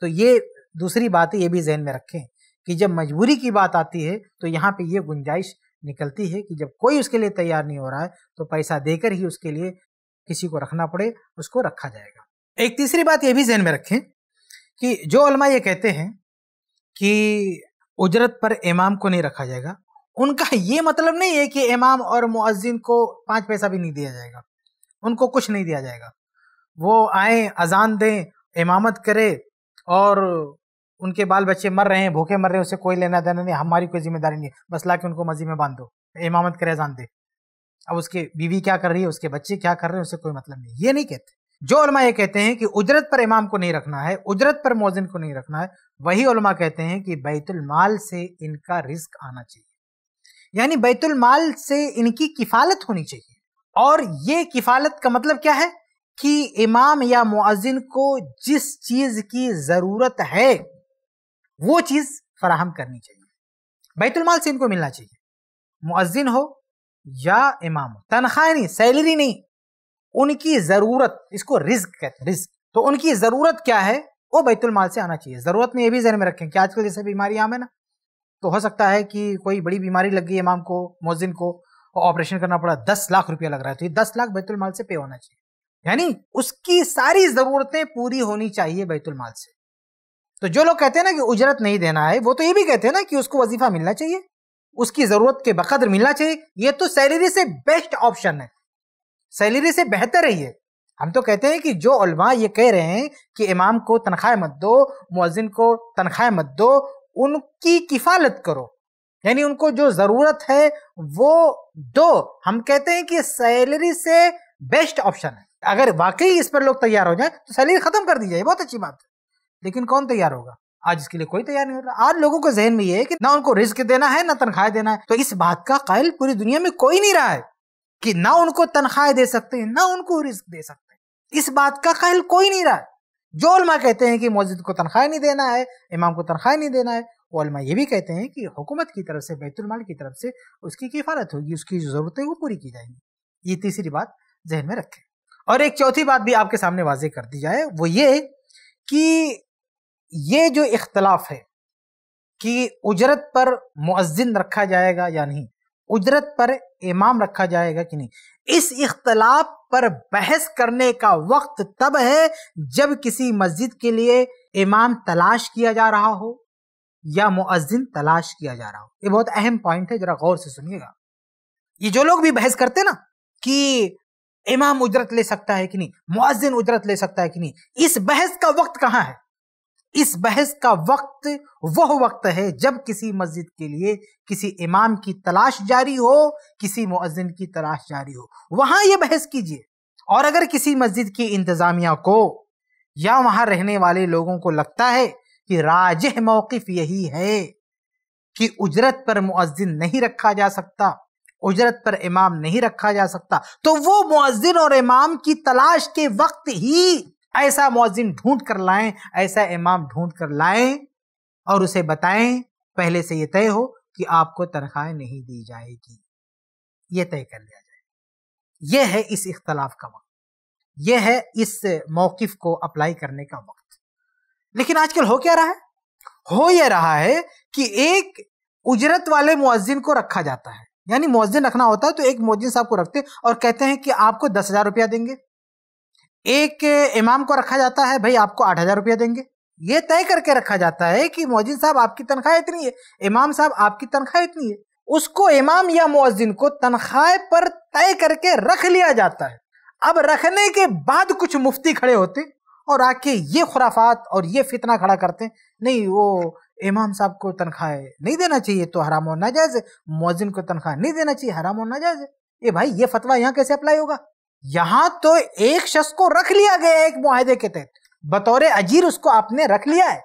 तो ये दूसरी बात है ये भी जहन में रखें कि जब मजबूरी की बात आती है तो यहाँ पे ये गुंजाइश निकलती है कि जब कोई उसके लिए तैयार नहीं हो रहा है तो पैसा देकर ही उसके लिए किसी को रखना पड़े उसको रखा जाएगा एक तीसरी बात यह भी जहन में रखें कि जो अलमा ये कहते हैं कि उजरत पर इमाम को नहीं रखा जाएगा उनका ये मतलब नहीं है कि इमाम और मुआजिन को पाँच पैसा भी नहीं दिया जाएगा उनको कुछ नहीं दिया जाएगा वो आए अजान दें इमामत करे और उनके बाल बच्चे मर रहे हैं भूखे मर रहे हैं उसे कोई लेना देना नहीं हमारी कोई जिम्मेदारी नहीं है बस ला के उनको मस्जिद में बांध दो इमामत करे जान दे अब उसके बीवी क्या कर रही है उसके बच्चे क्या कर रहे हैं उसे कोई मतलब नहीं ये नहीं कहते जो उलमा ये कहते हैं कि उजरत पर इमाम को नहीं रखना है उजरत पर मोजिन को नहीं रखना है वही उलमा कहते हैं कि बैतुल माल से इनका रिस्क आना चाहिए यानी बैतुल माल से इनकी किफालत होनी चाहिए और ये किफालत का मतलब क्या है कि इमाम या मुआजिन को जिस चीज की जरूरत है वो चीज़ फराहम करनी चाहिए बैतुलमाल से इनको मिलना चाहिए मुअज्जिन हो या इमाम हो तनख्वाह नहीं सैलरी नहीं उनकी ज़रूरत इसको रिस्क कहते हैं रिस्क तो उनकी ज़रूरत क्या है वो बैतुलमाल से आना चाहिए ज़रूरत में ये भी जहन में रखें कि आजकल जैसे बीमारी आम है ना तो हो सकता है कि कोई बड़ी बीमारी लग गई इमाम को मोजिन को ऑपरेशन करना पड़ा दस लाख रुपया लग रहा है तो ये दस लाख बैतुलमाल से पे होना चाहिए यानी उसकी सारी ज़रूरतें पूरी होनी चाहिए बैतुलमाल से तो जो लोग कहते हैं ना कि उजरत नहीं देना है वो तो ये भी कहते हैं ना कि उसको वजीफा मिलना चाहिए उसकी ज़रूरत के बकदर मिलना चाहिए ये तो सैलरी से बेस्ट ऑप्शन है सैलरी से बेहतर है ये हम तो कहते हैं कि जो उलमा ये कह रहे हैं कि इमाम को तनख्वाह मत दो मुअजिन को तनख्वाह मत दो उनकी किफ़ालत करो यानी उनको जो ज़रूरत है वो दो हम कहते हैं कि सैलरी से बेस्ट ऑप्शन है अगर वाकई इस पर लोग तैयार हो जाए तो सैलरी ख़त्म कर दी जाए बहुत अच्छी बात है लेकिन कौन तैयार होगा आज इसके लिए कोई तैयार नहीं हो रहा आज लोगों के जहन में ये है कि ना उनको रिस्क देना है ना तनख्वाह देना है तो इस बात का कायल पूरी दुनिया में कोई नहीं रहा है कि ना उनको तनख्वाह दे सकते हैं ना उनको रिस्क दे सकते हैं इस बात का कायल कोई नहीं रहा है जो उलमा कहते हैं कि मस्जिद को तनख्वाह नहीं देना है इमाम को तनख्वाह नहीं देना है वो उलमा ये भी कहते हैं कि हुकूमत की तरफ से बैतुलमाल की तरफ से उसकी किफारत होगी उसकी ज़रूरतें वो पूरी की जाएंगी ये तीसरी बात जहन में रखें और एक चौथी बात भी आपके सामने वाजे कर दी जाए वो ये कि ये जो इख्तलाफ है कि उजरत पर मुअज्जिन रखा जाएगा या नहीं उजरत पर इमाम रखा जाएगा कि नहीं इस इख्तलाफ पर बहस करने का वक्त तब है जब किसी मस्जिद के लिए इमाम तलाश किया जा रहा हो या मुअज्जिन तलाश किया जा रहा हो ये बहुत अहम पॉइंट है जरा गौर से सुनिएगा ये जो लोग भी बहस करते ना कि इमाम उजरत ले सकता है कि नहीं मुअज्जिन उजरत ले सकता है कि नहीं इस बहस का वक्त कहाँ है इस बहस का वक्त वह वक्त है जब किसी मस्जिद के लिए किसी इमाम की तलाश जारी हो किसी मुअजिन की तलाश जारी हो वहां यह बहस कीजिए और अगर किसी मस्जिद की इंतजामिया को या वहां रहने वाले लोगों को लगता है कि राजह मौकफ यही है कि उजरत पर मुअजिन नहीं रखा जा सकता उजरत पर इमाम नहीं रखा जा सकता तो वो मुअजिन और इमाम की तलाश के वक्त ही ऐसा मौजिन ढूंढ कर लाएं ऐसा इमाम ढूंढ कर लाएं और उसे बताएं पहले से ये तय हो कि आपको तनख्वाह नहीं दी जाएगी ये तय कर लिया जाए यह है इस इख्तलाफ का वक्त यह है इस मौकफ को अप्लाई करने का वक्त लेकिन आजकल हो क्या रहा है हो यह रहा है कि एक उजरत वाले मुआजिन को रखा जाता है यानी मुआजिन रखना होता है तो एक मुआजिन साहब को रखते और कहते हैं कि आपको दस हजार रुपया देंगे एक इमाम को रखा जाता है भाई आपको आठ हज़ार रुपया देंगे ये तय करके रखा जाता है कि मोजिन साहब आपकी तनख्वाह इतनी है इमाम साहब आपकी तनख्वाह इतनी है उसको इमाम या मोजिन को तनख्वाह पर तय करके रख लिया जाता है अब रखने के बाद कुछ मुफ्ती खड़े होते और आके ये खुराफात और ये फितना खड़ा करते नहीं वो इमाम साहब को तनख्वाह नहीं देना चाहिए तो हराम और नाजायज़ है मोजिन को तनख्वाह नहीं देना चाहिए हराम और नाजायज़ है ये भाई ये फतवा यहाँ कैसे अप्लाई होगा यहां तो एक शख्स को रख लिया गया है एक माहदे के तहत बतौर अजीर उसको आपने रख लिया है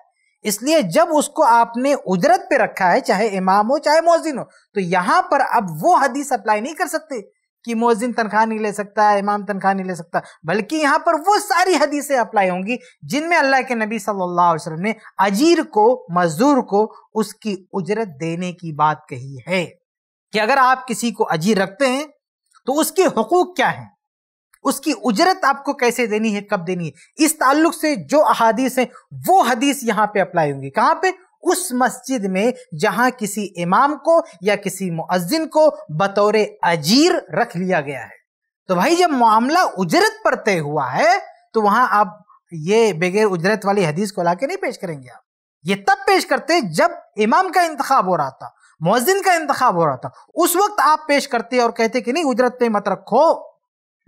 इसलिए जब उसको आपने उजरत पे रखा है चाहे इमाम हो चाहे मोजिन हो तो यहां पर अब वो हदीस अप्लाई नहीं कर सकते कि मोजिन तनख्वाह नहीं ले सकता इमाम तनख्वाह नहीं ले सकता बल्कि यहां पर वो सारी हदीसें अप्लाई होंगी जिनमें अल्लाह के नबी सल्लल्लाहु अलैहि वसल्लम ने अजीर को मजदूर को उसकी उजरत देने की बात कही है कि अगर आप किसी को अजीर रखते हैं तो उसके हकूक क्या हैं उसकी उजरत आपको कैसे देनी है कब देनी है इस ताल्लुक से जो अहादीस हैं वो हदीस यहाँ पे अप्लाई होंगी कहाँ पे उस मस्जिद में जहां किसी इमाम को या किसी मुअज्जिन को बतौर अजीर रख लिया गया है तो भाई जब मामला उजरत पर तय हुआ है तो वहां आप ये बगैर उजरत वाली हदीस को लाके नहीं पेश करेंगे आप ये तब पेश करते जब इमाम का इंतखब हो रहा था मुअजिन का इंतखाब हो रहा था उस वक्त आप पेश करते और कहते कि नहीं उजरत पे मत रखो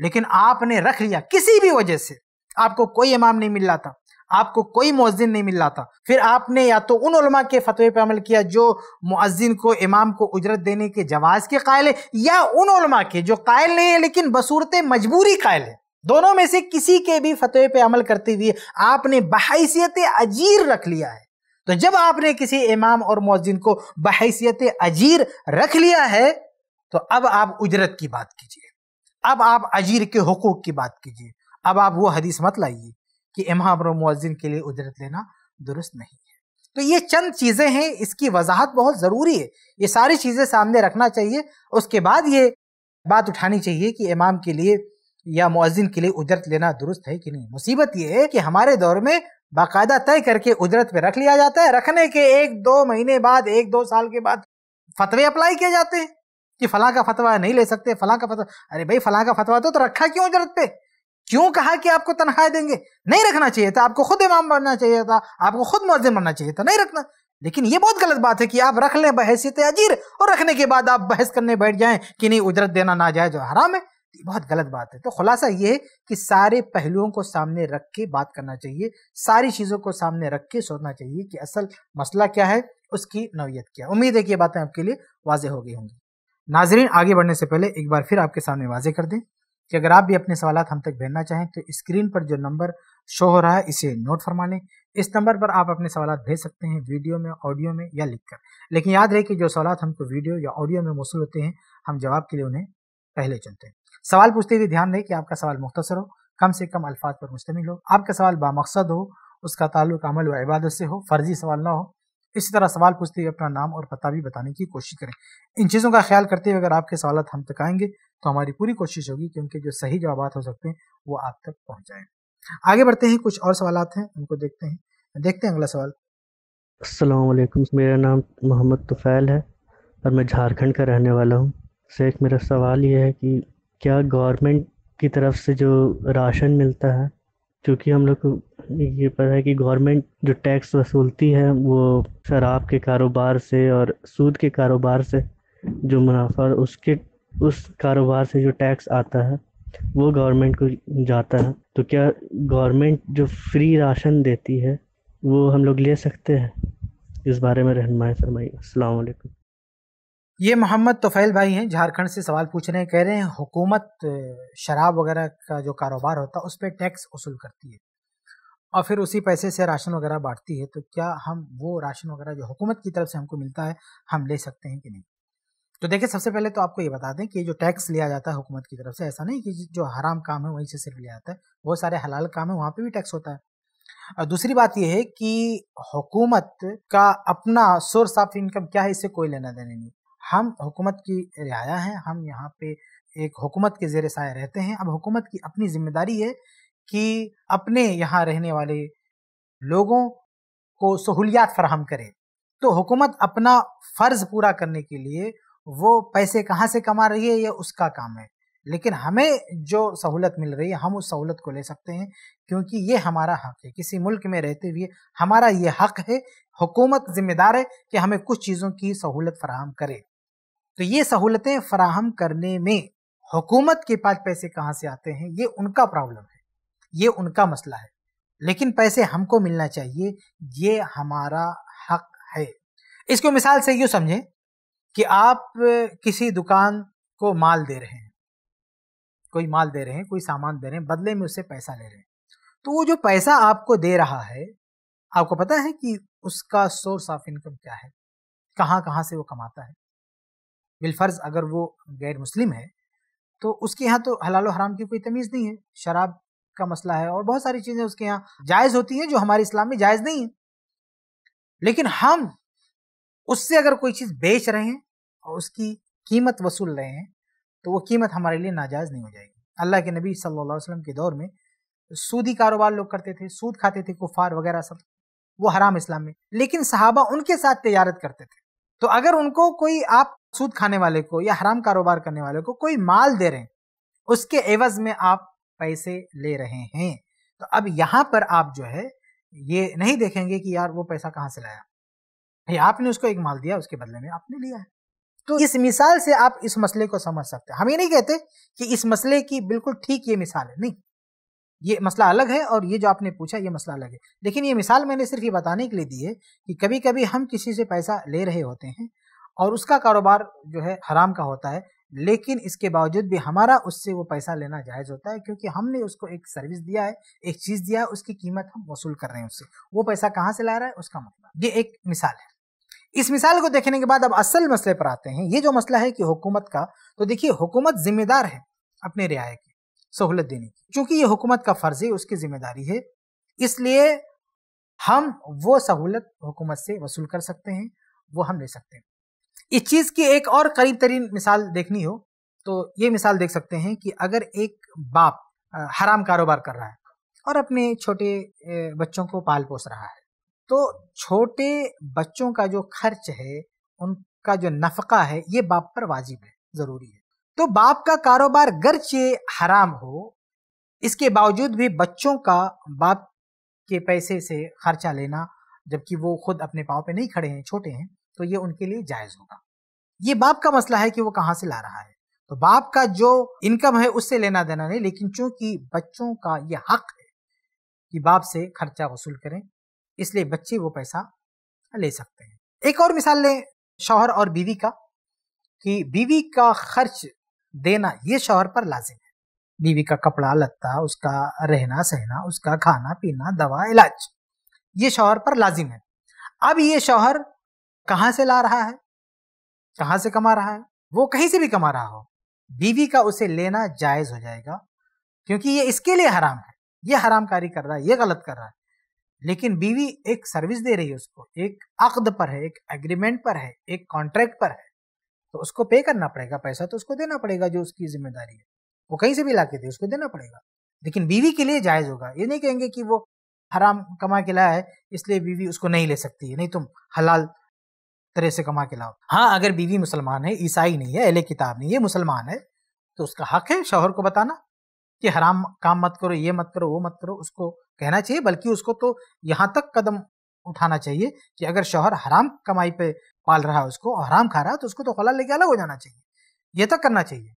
लेकिन आपने रख लिया किसी भी वजह से आपको कोई इमाम नहीं मिल रहा था आपको कोई मुअज्जिन नहीं मिल रहा था फिर आपने या तो उन उलमा के फतवे पर अमल किया जो मुअज्जिन को इमाम को उजरत देने के जवाज़ के कायल है या उन उलमा के जो कायल नहीं है लेकिन बसूरत मजबूरी कायल है दोनों में से किसी के भी फतवे पे अमल करते हुए आपने बहसीत अजीर रख लिया है तो जब आपने किसी इमाम और मोजिन को बहसीत अजीर रख लिया है तो अब आप उजरत की बात कीजिए अब आप अजीर के हकूक की बात कीजिए अब आप वो हदीस मत लाइए कि इमाम और मुआजिन के लिए उजरत लेना दुरुस्त नहीं है तो ये चंद चीज़ें हैं इसकी वजाहत बहुत ज़रूरी है ये सारी चीज़ें सामने रखना चाहिए उसके बाद ये बात उठानी चाहिए कि इमाम के लिए या मुआजिन के लिए उजरत लेना दुरुस्त है कि नहीं मुसीबत ये है कि हमारे दौर में बाकायदा तय करके उजरत पे रख लिया जाता है रखने के एक दो महीने बाद एक दो साल के बाद फतवे अप्लाई किए जाते हैं कि फला का फतवा नहीं ले सकते फला का फतवा अरे भाई फला का फतवा तो, तो रखा क्यों जरूरत पे क्यों कहा कि आपको तनख्वाह देंगे नहीं रखना चाहिए था आपको खुद इमाम बनना चाहिए था आपको खुद मुजिम बनना चाहिए था नहीं रखना लेकिन ये बहुत गलत बात है कि आप रख लें बहसीत अजीर और रखने के बाद आप बहस करने बैठ जाएं कि नहीं उजरत देना ना जाए जो हराम है तो ये बहुत गलत बात है तो खुलासा ये है कि सारे पहलुओं को सामने रख के बात करना चाहिए सारी चीज़ों को सामने रख के सोचना चाहिए कि असल मसला क्या है उसकी नौयत क्या है उम्मीद है कि ये बातें आपके लिए वाजे हो गई होंगी नाजरीन आगे बढ़ने से पहले एक बार फिर आपके सामने वाजे कर दें कि अगर आप भी अपने सवाल हम तक भेजना चाहें तो स्क्रीन पर जो नंबर शो हो रहा है इसे नोट फरमा लें इस नंबर पर आप अपने सवाल भेज सकते हैं वीडियो में ऑडियो में या लिख कर लेकिन याद रहे कि जो सवाल हमको वीडियो या ऑडियो में मौसू होते हैं हम जवाब के लिए उन्हें पहले चुनते हैं सवाल पूछते हुए ध्यान रहे कि आपका सवाल मुख्तर हो कम से कम अल्फाज पर मुश्तमिल हो आपका सवाल बामकसद हो उसका ताल्लुक अमल व इबादत से हो फर्जी सवाल ना हो इसी तरह सवाल पूछते हुए अपना नाम और पता भी बताने की कोशिश करें इन चीज़ों का ख्याल करते हुए अगर आपके सवाल हम तक आएंगे तो हमारी पूरी कोशिश होगी कि उनके जो सही जवाब हो सकते हैं वो आप तक पहुँच जाए आगे बढ़ते हैं कुछ और सवाल हैं उनको देखते हैं देखते हैं अगला सवाल असलकुम मेरा नाम मोहम्मद तुफ़ैल है और मैं झारखंड का रहने वाला हूँ शेख मेरा सवाल ये है कि क्या गवर्नमेंट की तरफ से जो राशन मिलता है क्योंकि हम लोग को ये पता है कि गवर्नमेंट जो टैक्स वसूलती है वो शराब के कारोबार से और सूद के कारोबार से जो मुनाफा उसके उस कारोबार से जो टैक्स आता है वो गवर्नमेंट को जाता है तो क्या गवर्नमेंट जो फ्री राशन देती है वो हम लोग ले सकते हैं इस बारे में रहनमाय फरमाइए असल ये मोहम्मद तोफ़ैल भाई हैं झारखंड से सवाल पूछ रहे हैं कह रहे हैं हुकूमत शराब वगैरह का जो कारोबार होता है उस पर टैक्स वसूल करती है और फिर उसी पैसे से राशन वगैरह बांटती है तो क्या हम वो राशन वगैरह जो हुकूमत की तरफ से हमको मिलता है हम ले सकते हैं कि नहीं तो देखिए सबसे पहले तो आपको ये बता दें कि जो टैक्स लिया जाता है हुकूमत की तरफ से ऐसा नहीं कि जो हराम काम है वहीं से सिर्फ लिया जाता है बहुत सारे हलाल काम है वहाँ पर भी टैक्स होता है और दूसरी बात यह है कि हुकूमत का अपना सोर्स ऑफ इनकम क्या है इससे कोई लेना देना नहीं हम हुकूमत की रिहाया हैं हम यहाँ पे एक हुकूमत के जेर साय रहते हैं अब हुकूमत की अपनी जिम्मेदारी है कि अपने यहाँ रहने वाले लोगों को सहूलियात फराहम करे तो हुकूमत अपना फ़र्ज़ पूरा करने के लिए वो पैसे कहाँ से कमा रही है ये उसका काम है लेकिन हमें जो सहूलत मिल रही है हम उस सहूलत को ले सकते हैं क्योंकि ये हमारा हक है किसी मुल्क में रहते हुए हमारा ये हक है हुकूमत जिम्मेदार है कि हमें कुछ चीज़ों की सहूलत फराहम करे तो ये सहूलतें फराहम करने में हुकूमत के पास पैसे कहाँ से आते हैं ये उनका प्रॉब्लम है ये उनका मसला है लेकिन पैसे हमको मिलना चाहिए ये हमारा हक है इसको मिसाल से यूँ समझें कि आप किसी दुकान को माल दे रहे हैं कोई माल दे रहे हैं कोई सामान दे रहे हैं बदले में उससे पैसा ले रहे हैं तो वो जो पैसा आपको दे रहा है आपको पता है कि उसका सोर्स ऑफ इनकम क्या है कहाँ कहाँ से वो कमाता है बिलफर्ज अगर वो गैर मुस्लिम है तो उसके यहाँ तो हलाल हराम की कोई तमीज़ नहीं है शराब का मसला है और बहुत सारी चीज़ें उसके यहाँ जायज़ होती हैं जो हमारे इस्लाम में जायज़ नहीं है लेकिन हम उससे अगर कोई चीज़ बेच रहे हैं और उसकी कीमत वसूल रहे हैं तो वो कीमत हमारे लिए नाजायज़ नहीं हो जाएगी अल्लाह के नबी सल्लल्लाहु अलैहि वसल्लम के दौर में सूदी कारोबार लोग करते थे सूद खाते थे कुफार वगैरह सब वो हराम इस्लाम में लेकिन सहाबा उनके साथ तजारत करते थे तो अगर उनको कोई आप सूद खाने वाले को या हराम कारोबार करने वाले को कोई माल दे रहे हैं उसके एवज में आप पैसे ले रहे हैं तो अब यहाँ पर आप जो है ये नहीं देखेंगे कि यार वो पैसा कहाँ से लाया ये आपने उसको एक माल दिया उसके बदले में आपने लिया है तो इस मिसाल से आप इस मसले को समझ सकते हैं हम ये नहीं कहते कि इस मसले की बिल्कुल ठीक ये मिसाल है नहीं ये मसला अलग है और ये जो आपने पूछा ये मसला अलग है लेकिन ये मिसाल मैंने सिर्फ ये बताने के लिए दी है कि कभी कभी हम किसी से पैसा ले रहे होते हैं और उसका कारोबार जो है हराम का होता है लेकिन इसके बावजूद भी हमारा उससे वो पैसा लेना जायज़ होता है क्योंकि हमने उसको एक सर्विस दिया है एक चीज़ दिया है उसकी कीमत हम वसूल कर रहे हैं उससे वो पैसा कहाँ से ला रहा है उसका मतलब ये एक मिसाल है इस मिसाल को देखने के बाद अब असल मसले पर आते हैं ये जो मसला है कि हुकूमत का तो देखिए हुकूमत जिम्मेदार है अपने रियाय की सहूलत देने की चूंकि ये हुकूमत का फ़र्ज़ है उसकी जिम्मेदारी है इसलिए हम वो सहूलत हुकूमत से वसूल कर सकते हैं वो हम ले सकते हैं इस चीज़ की एक और करीब तरीन मिसाल देखनी हो तो ये मिसाल देख सकते हैं कि अगर एक बाप हराम कारोबार कर रहा है और अपने छोटे बच्चों को पाल पोस रहा है तो छोटे बच्चों का जो खर्च है उनका जो नफका है ये बाप पर वाजिब है ज़रूरी है तो बाप का कारोबार गरचे हराम हो इसके बावजूद भी बच्चों का बाप के पैसे से खर्चा लेना जबकि वो खुद अपने पाँव पे नहीं खड़े हैं छोटे हैं तो ये उनके लिए जायज होगा ये बाप का मसला है कि वो कहाँ से ला रहा है तो बाप का जो इनकम है उससे लेना देना नहीं लेकिन चूंकि बच्चों का ये हक है कि बाप से खर्चा वसूल करें इसलिए बच्चे वो पैसा ले सकते हैं एक और मिसाल लें शौहर और बीवी का कि बीवी का खर्च देना ये शौहर पर लाजिम है बीवी का कपड़ा लत्ता उसका रहना सहना उसका खाना पीना दवा इलाज ये शौहर पर लाजिम है अब ये शौहर कहाँ से ला रहा है कहाँ से कमा रहा है वो कहीं से भी कमा रहा हो बीवी का उसे लेना जायज़ हो जाएगा क्योंकि ये इसके लिए हराम है ये हरामकारी कर रहा है ये गलत कर रहा है लेकिन बीवी एक सर्विस दे रही है उसको एक अकद पर है एक एग्रीमेंट पर है एक कॉन्ट्रैक्ट पर है तो उसको पे करना पड़ेगा पैसा तो उसको देना पड़ेगा जो उसकी जिम्मेदारी है वो कहीं से भी ला के दे उसको देना पड़ेगा लेकिन बीवी के लिए जायज़ होगा ये नहीं कहेंगे कि वो हराम कमा के लाया है इसलिए बीवी उसको नहीं ले सकती है नहीं तुम हलाल तरह से कमा के लाओ हाँ अगर बीवी मुसलमान है ईसाई नहीं है अहले किताब नहीं है मुसलमान है तो उसका हक है शोहर को बताना कि हराम काम मत करो ये मत करो वो मत करो उसको कहना चाहिए बल्कि उसको तो यहाँ तक कदम उठाना चाहिए कि अगर शोहर हराम कमाई पे पाल रहा है उसको और हराम खा रहा है तो उसको तो खला लेके अलग हो जाना चाहिए ये तक करना चाहिए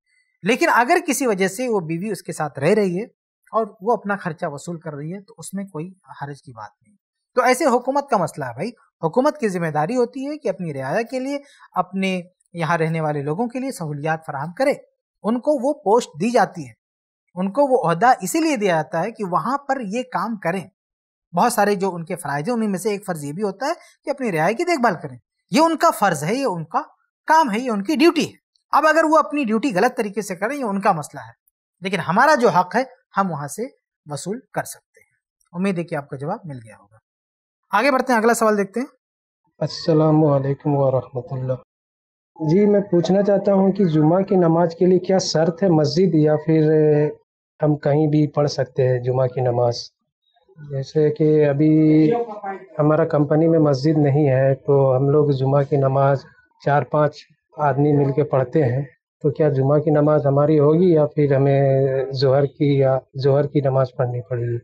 लेकिन अगर किसी वजह से वो बीवी उसके साथ रह रही है और वो अपना खर्चा वसूल कर रही है तो उसमें कोई हरज की बात नहीं तो ऐसे हुकूमत का मसला है भाई हुकूमत की जिम्मेदारी होती है कि अपनी रियाया के लिए अपने यहाँ रहने वाले लोगों के लिए सहूलियात फराहम करे उनको वो पोस्ट दी जाती है उनको वो अहदा इसीलिए दिया जाता है कि वहाँ पर ये काम करें बहुत सारे जो उनके फ़र्ज़ हैं उनमें में से एक फ़र्ज़ ये भी होता है कि अपनी रियाया की देखभाल करें ये उनका फ़र्ज़ है ये उनका काम है ये उनकी ड्यूटी है अब अगर वो अपनी ड्यूटी गलत तरीके से करें ये उनका मसला है लेकिन हमारा जो हक है हम वहाँ से वसूल कर सकते हैं उम्मीद है कि आपको जवाब मिल गया होगा आगे बढ़ते हैं अगला सवाल देखते हैं अस्सलाम वरहमतुल्लाह जी मैं पूछना चाहता हूँ कि जुमा की नमाज के लिए क्या शर्त है मस्जिद या फिर हम कहीं भी पढ़ सकते हैं जुमा की नमाज जैसे कि अभी हमारा कंपनी में मस्जिद नहीं है तो हम लोग जुमा की नमाज चार पांच आदमी मिलके पढ़ते हैं तो क्या जुमा की नमाज हमारी होगी या फिर हमें जोहर की या जोहर की नमाज पढ़नी पड़ेगी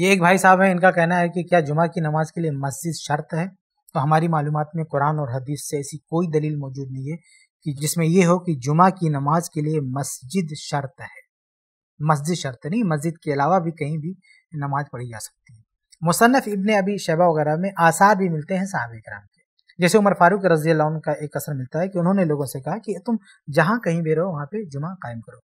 ये एक भाई साहब हैं इनका कहना है कि क्या जुमा की नमाज के लिए मस्जिद शर्त है तो हमारी मालूम में कुरान और हदीस से ऐसी कोई दलील मौजूद नहीं है कि जिसमें यह हो कि जुमा की नमाज के लिए मस्जिद शर्त है मस्जिद शर्त नहीं मस्जिद के अलावा भी कहीं भी नमाज पढ़ी जा सकती है मुसनफ़ इबन अभी शहबा वगैरह में आसार भी मिलते हैं साहब कराम के जैसे उमर फारूक रजी का एक असर मिलता है कि उन्होंने लोगों से कहा कि तुम जहाँ कहीं भी रहो वहाँ पे जुमा कायम करो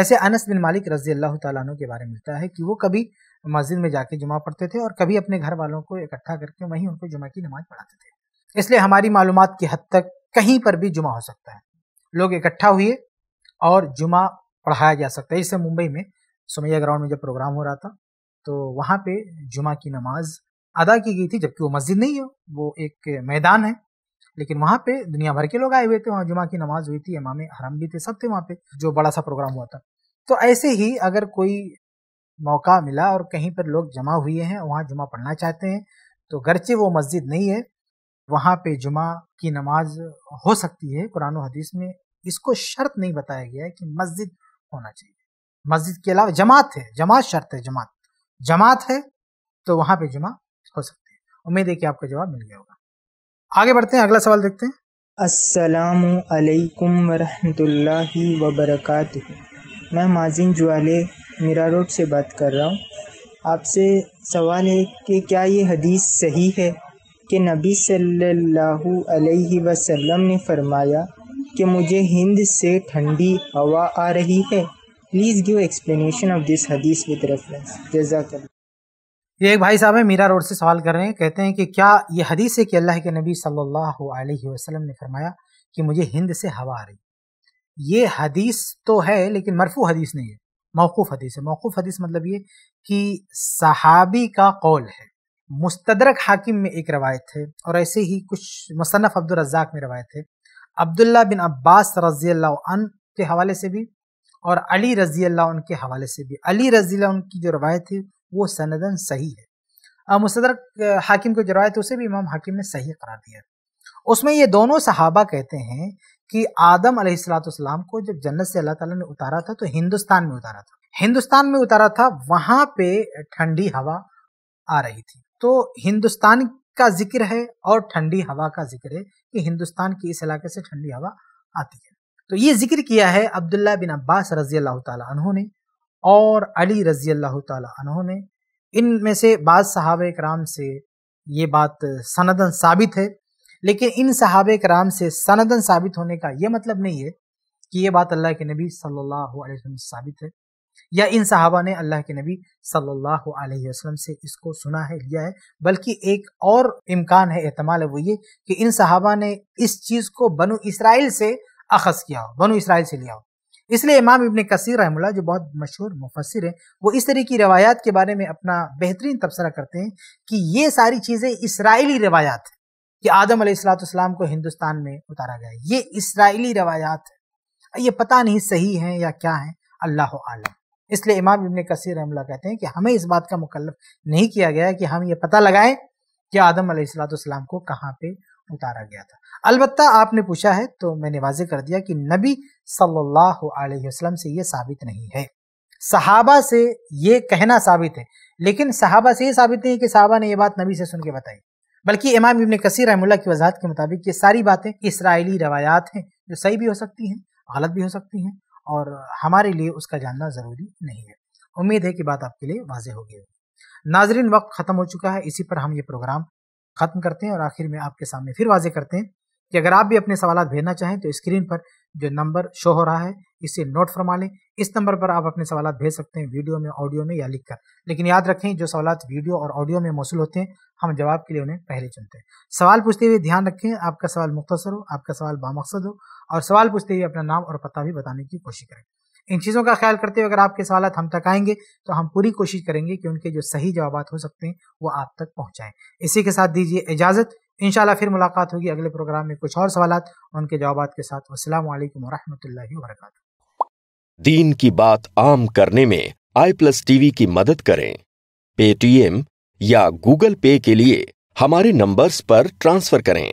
ऐसे अनस बिन मालिक रजी अल्लाह तु के बारे में मिलता है कि वो कभी मस्जिद में जाके जुमा पढ़ते थे और कभी अपने घर वालों को इकट्ठा करके वहीं उनको जुमा की नमाज पढ़ाते थे इसलिए हमारी मालूम की हद तक कहीं पर भी जुमा हो सकता है लोग इकट्ठा हुए और जुमा पढ़ाया जा सकता है इससे मुंबई में सुमैया ग्राउंड में जब प्रोग्राम हो रहा था तो वहाँ पे जुमा की नमाज अदा की गई थी जबकि वो मस्जिद नहीं है वो एक मैदान है लेकिन वहाँ पे दुनिया भर के लोग आए हुए थे वहाँ जुमा की नमाज हुई थी इमाम हरम भी थे सब थे वहाँ पे जो बड़ा सा प्रोग्राम हुआ था तो ऐसे ही अगर कोई मौका मिला और कहीं पर लोग जमा हुए हैं वहाँ जुमा पढ़ना चाहते हैं तो गरचे वो मस्जिद नहीं है वहाँ पे जुमा की नमाज हो सकती है कुरान हदीस में इसको शर्त नहीं बताया गया है कि मस्जिद होना चाहिए मस्जिद के अलावा जमात है जमात शर्त है जमात जमात है तो वहाँ पे जुमा हो सकती है उम्मीद है कि आपका जवाब मिल गया होगा आगे बढ़ते हैं अगला सवाल देखते हैं असलकम वरहमल वबरक मैं माजिन जुआले मीरा रोड से बात कर रहा हूँ आपसे सवाल है कि क्या ये हदीस सही है कि नबी सल्लल्लाहु अलैहि वसल्लम ने फरमाया कि मुझे हिंद से ठंडी हवा आ रही है please give explanation of this हदीस विद रेफरेंस जजाक ये एक भाई साहब है मीरा रोड से सवाल कर रहे हैं कहते हैं कि क्या ये हदीस है कि अल्लाह के नबी सल्लल्लाहु अलैहि वसल्लम ने फरमाया कि मुझे हिंद से हवा आ रही ये हदीस तो है लेकिन मरफू हदीस नहीं है मौकूफ़ हदीस है मौकूफ़ हदीस मतलब ये कि सहाबी का कौल है मुस्तदरक हाकिम में एक रवायत है और ऐसे ही कुछ मुसनफ़ अब्दुलरजाक में रवायत है अब्दुल्ला बिन अब्बास रजी अल्लाह के हवाले से भी और अली रजी अल्लाह के हवाले से भी अली रजी की जो रवायत है वो सनदन सही है मुस्तदरक हाकिम को जो रवायत उसे भी इमाम हाकिम ने सही करार दिया उसमें ये दोनों सहाबा कहते हैं कि आदम अलैहिस्सलाम को जब जन्नत से अल्लाह ताला ने उतारा था तो हिंदुस्तान में उतारा था हिंदुस्तान में उतारा था वहां पे ठंडी हवा आ रही थी तो हिंदुस्तान का जिक्र है और ठंडी हवा का जिक्र है कि हिंदुस्तान के इस इलाके से ठंडी हवा आती है तो ये जिक्र किया है अब्दुल्ला बिन अब्बास रजी अल्लाह तहों ने और अली रजी अल्लाह तहों ने इनमें से बाद सहाब कराम से ये बात सनदन साबित है लेकिन इन सहाब कराम से सनदन साबित होने का ये मतलब नहीं है कि ये बात अल्लाह के नबी सल्लल्लाहु अलैहि वसल्लम से साबित है या इन सहाबा ने अल्लाह के नबी सल्लल्लाहु अलैहि वसल्लम से इसको सुना है लिया है बल्कि एक और इम्कान है एहतमाल है वो ये कि इन सहाबा ने इस चीज़ को बनु इसराइल से अखस किया हो बनु इसराइल से लिया हो इसलिए इमाम इबन कसीर रहमुल्ला जो बहुत मशहूर मुफसर हैं वो इस तरह की रवायात के बारे में अपना बेहतरीन तबसरा करते हैं कि ये सारी चीज़ें इसराइली रवायात हैं कि आदम अलैहिस्सलाम को हिंदुस्तान में उतारा गया ये इसराइली रवायात है ये पता नहीं सही है या क्या है अल्लाह आलम इसलिए इमाम इबन कसर हमला कहते हैं कि हमें इस बात का मुकलफ नहीं किया गया कि हम ये पता लगाएं कि आदम अलैहिस्सलाम को कहाँ पे उतारा गया था अलबत् आपने पूछा है तो मैंने वाजे कर दिया कि नबी सल्लल्लाहु अलैहि वसल्लम से यह साबित नहीं है सहाबा से ये कहना साबित है लेकिन सहाबा से ये साबित नहीं कि सहाबा ने यह बात नबी से सुन के बताई बल्कि इमाम इबन कसी रहमुल्ला की वजाहत के मुताबिक ये सारी बातें इसराइली रवायात हैं जो सही भी हो सकती हैं गलत भी हो सकती हैं और हमारे लिए उसका जानना ज़रूरी नहीं है उम्मीद है कि बात आपके लिए वाज हो गई नाजरीन वक्त ख़त्म हो चुका है इसी पर हम ये प्रोग्राम ख़त्म करते हैं और आखिर में आपके सामने फिर वाजे करते हैं कि अगर आप भी अपने सवाल भेजना चाहें तो स्क्रीन पर जो नंबर शो हो रहा है इसे नोट फरमा लें इस नंबर पर आप अपने सवाल भेज सकते हैं वीडियो में ऑडियो में या लिख कर लेकिन याद रखें जो सवाल वीडियो और ऑडियो में मौसू होते हैं हम जवाब के लिए उन्हें पहले चुनते हैं सवाल पूछते हुए ध्यान रखें आपका सवाल मुख्तसर हो आपका सवाल बामकसद हो और सवाल पूछते हुए अपना नाम और पता भी बताने की कोशिश करें इन चीज़ों का ख्याल करते हुए अगर आपके सवाल हम तक आएंगे तो हम पूरी कोशिश करेंगे कि उनके जो सही जवाब हो सकते हैं वो आप तक पहुँचाएँ इसी के साथ दीजिए इजाज़त इन फिर मुलाकात होगी अगले प्रोग्राम में कुछ और सवाल उनके जवाब के साथ असलम वरहमल वरक दीन की बात आम करने में आई प्लस टीवी की मदद करें पेटीएम या गूगल पे के लिए हमारे नंबर्स पर ट्रांसफर करें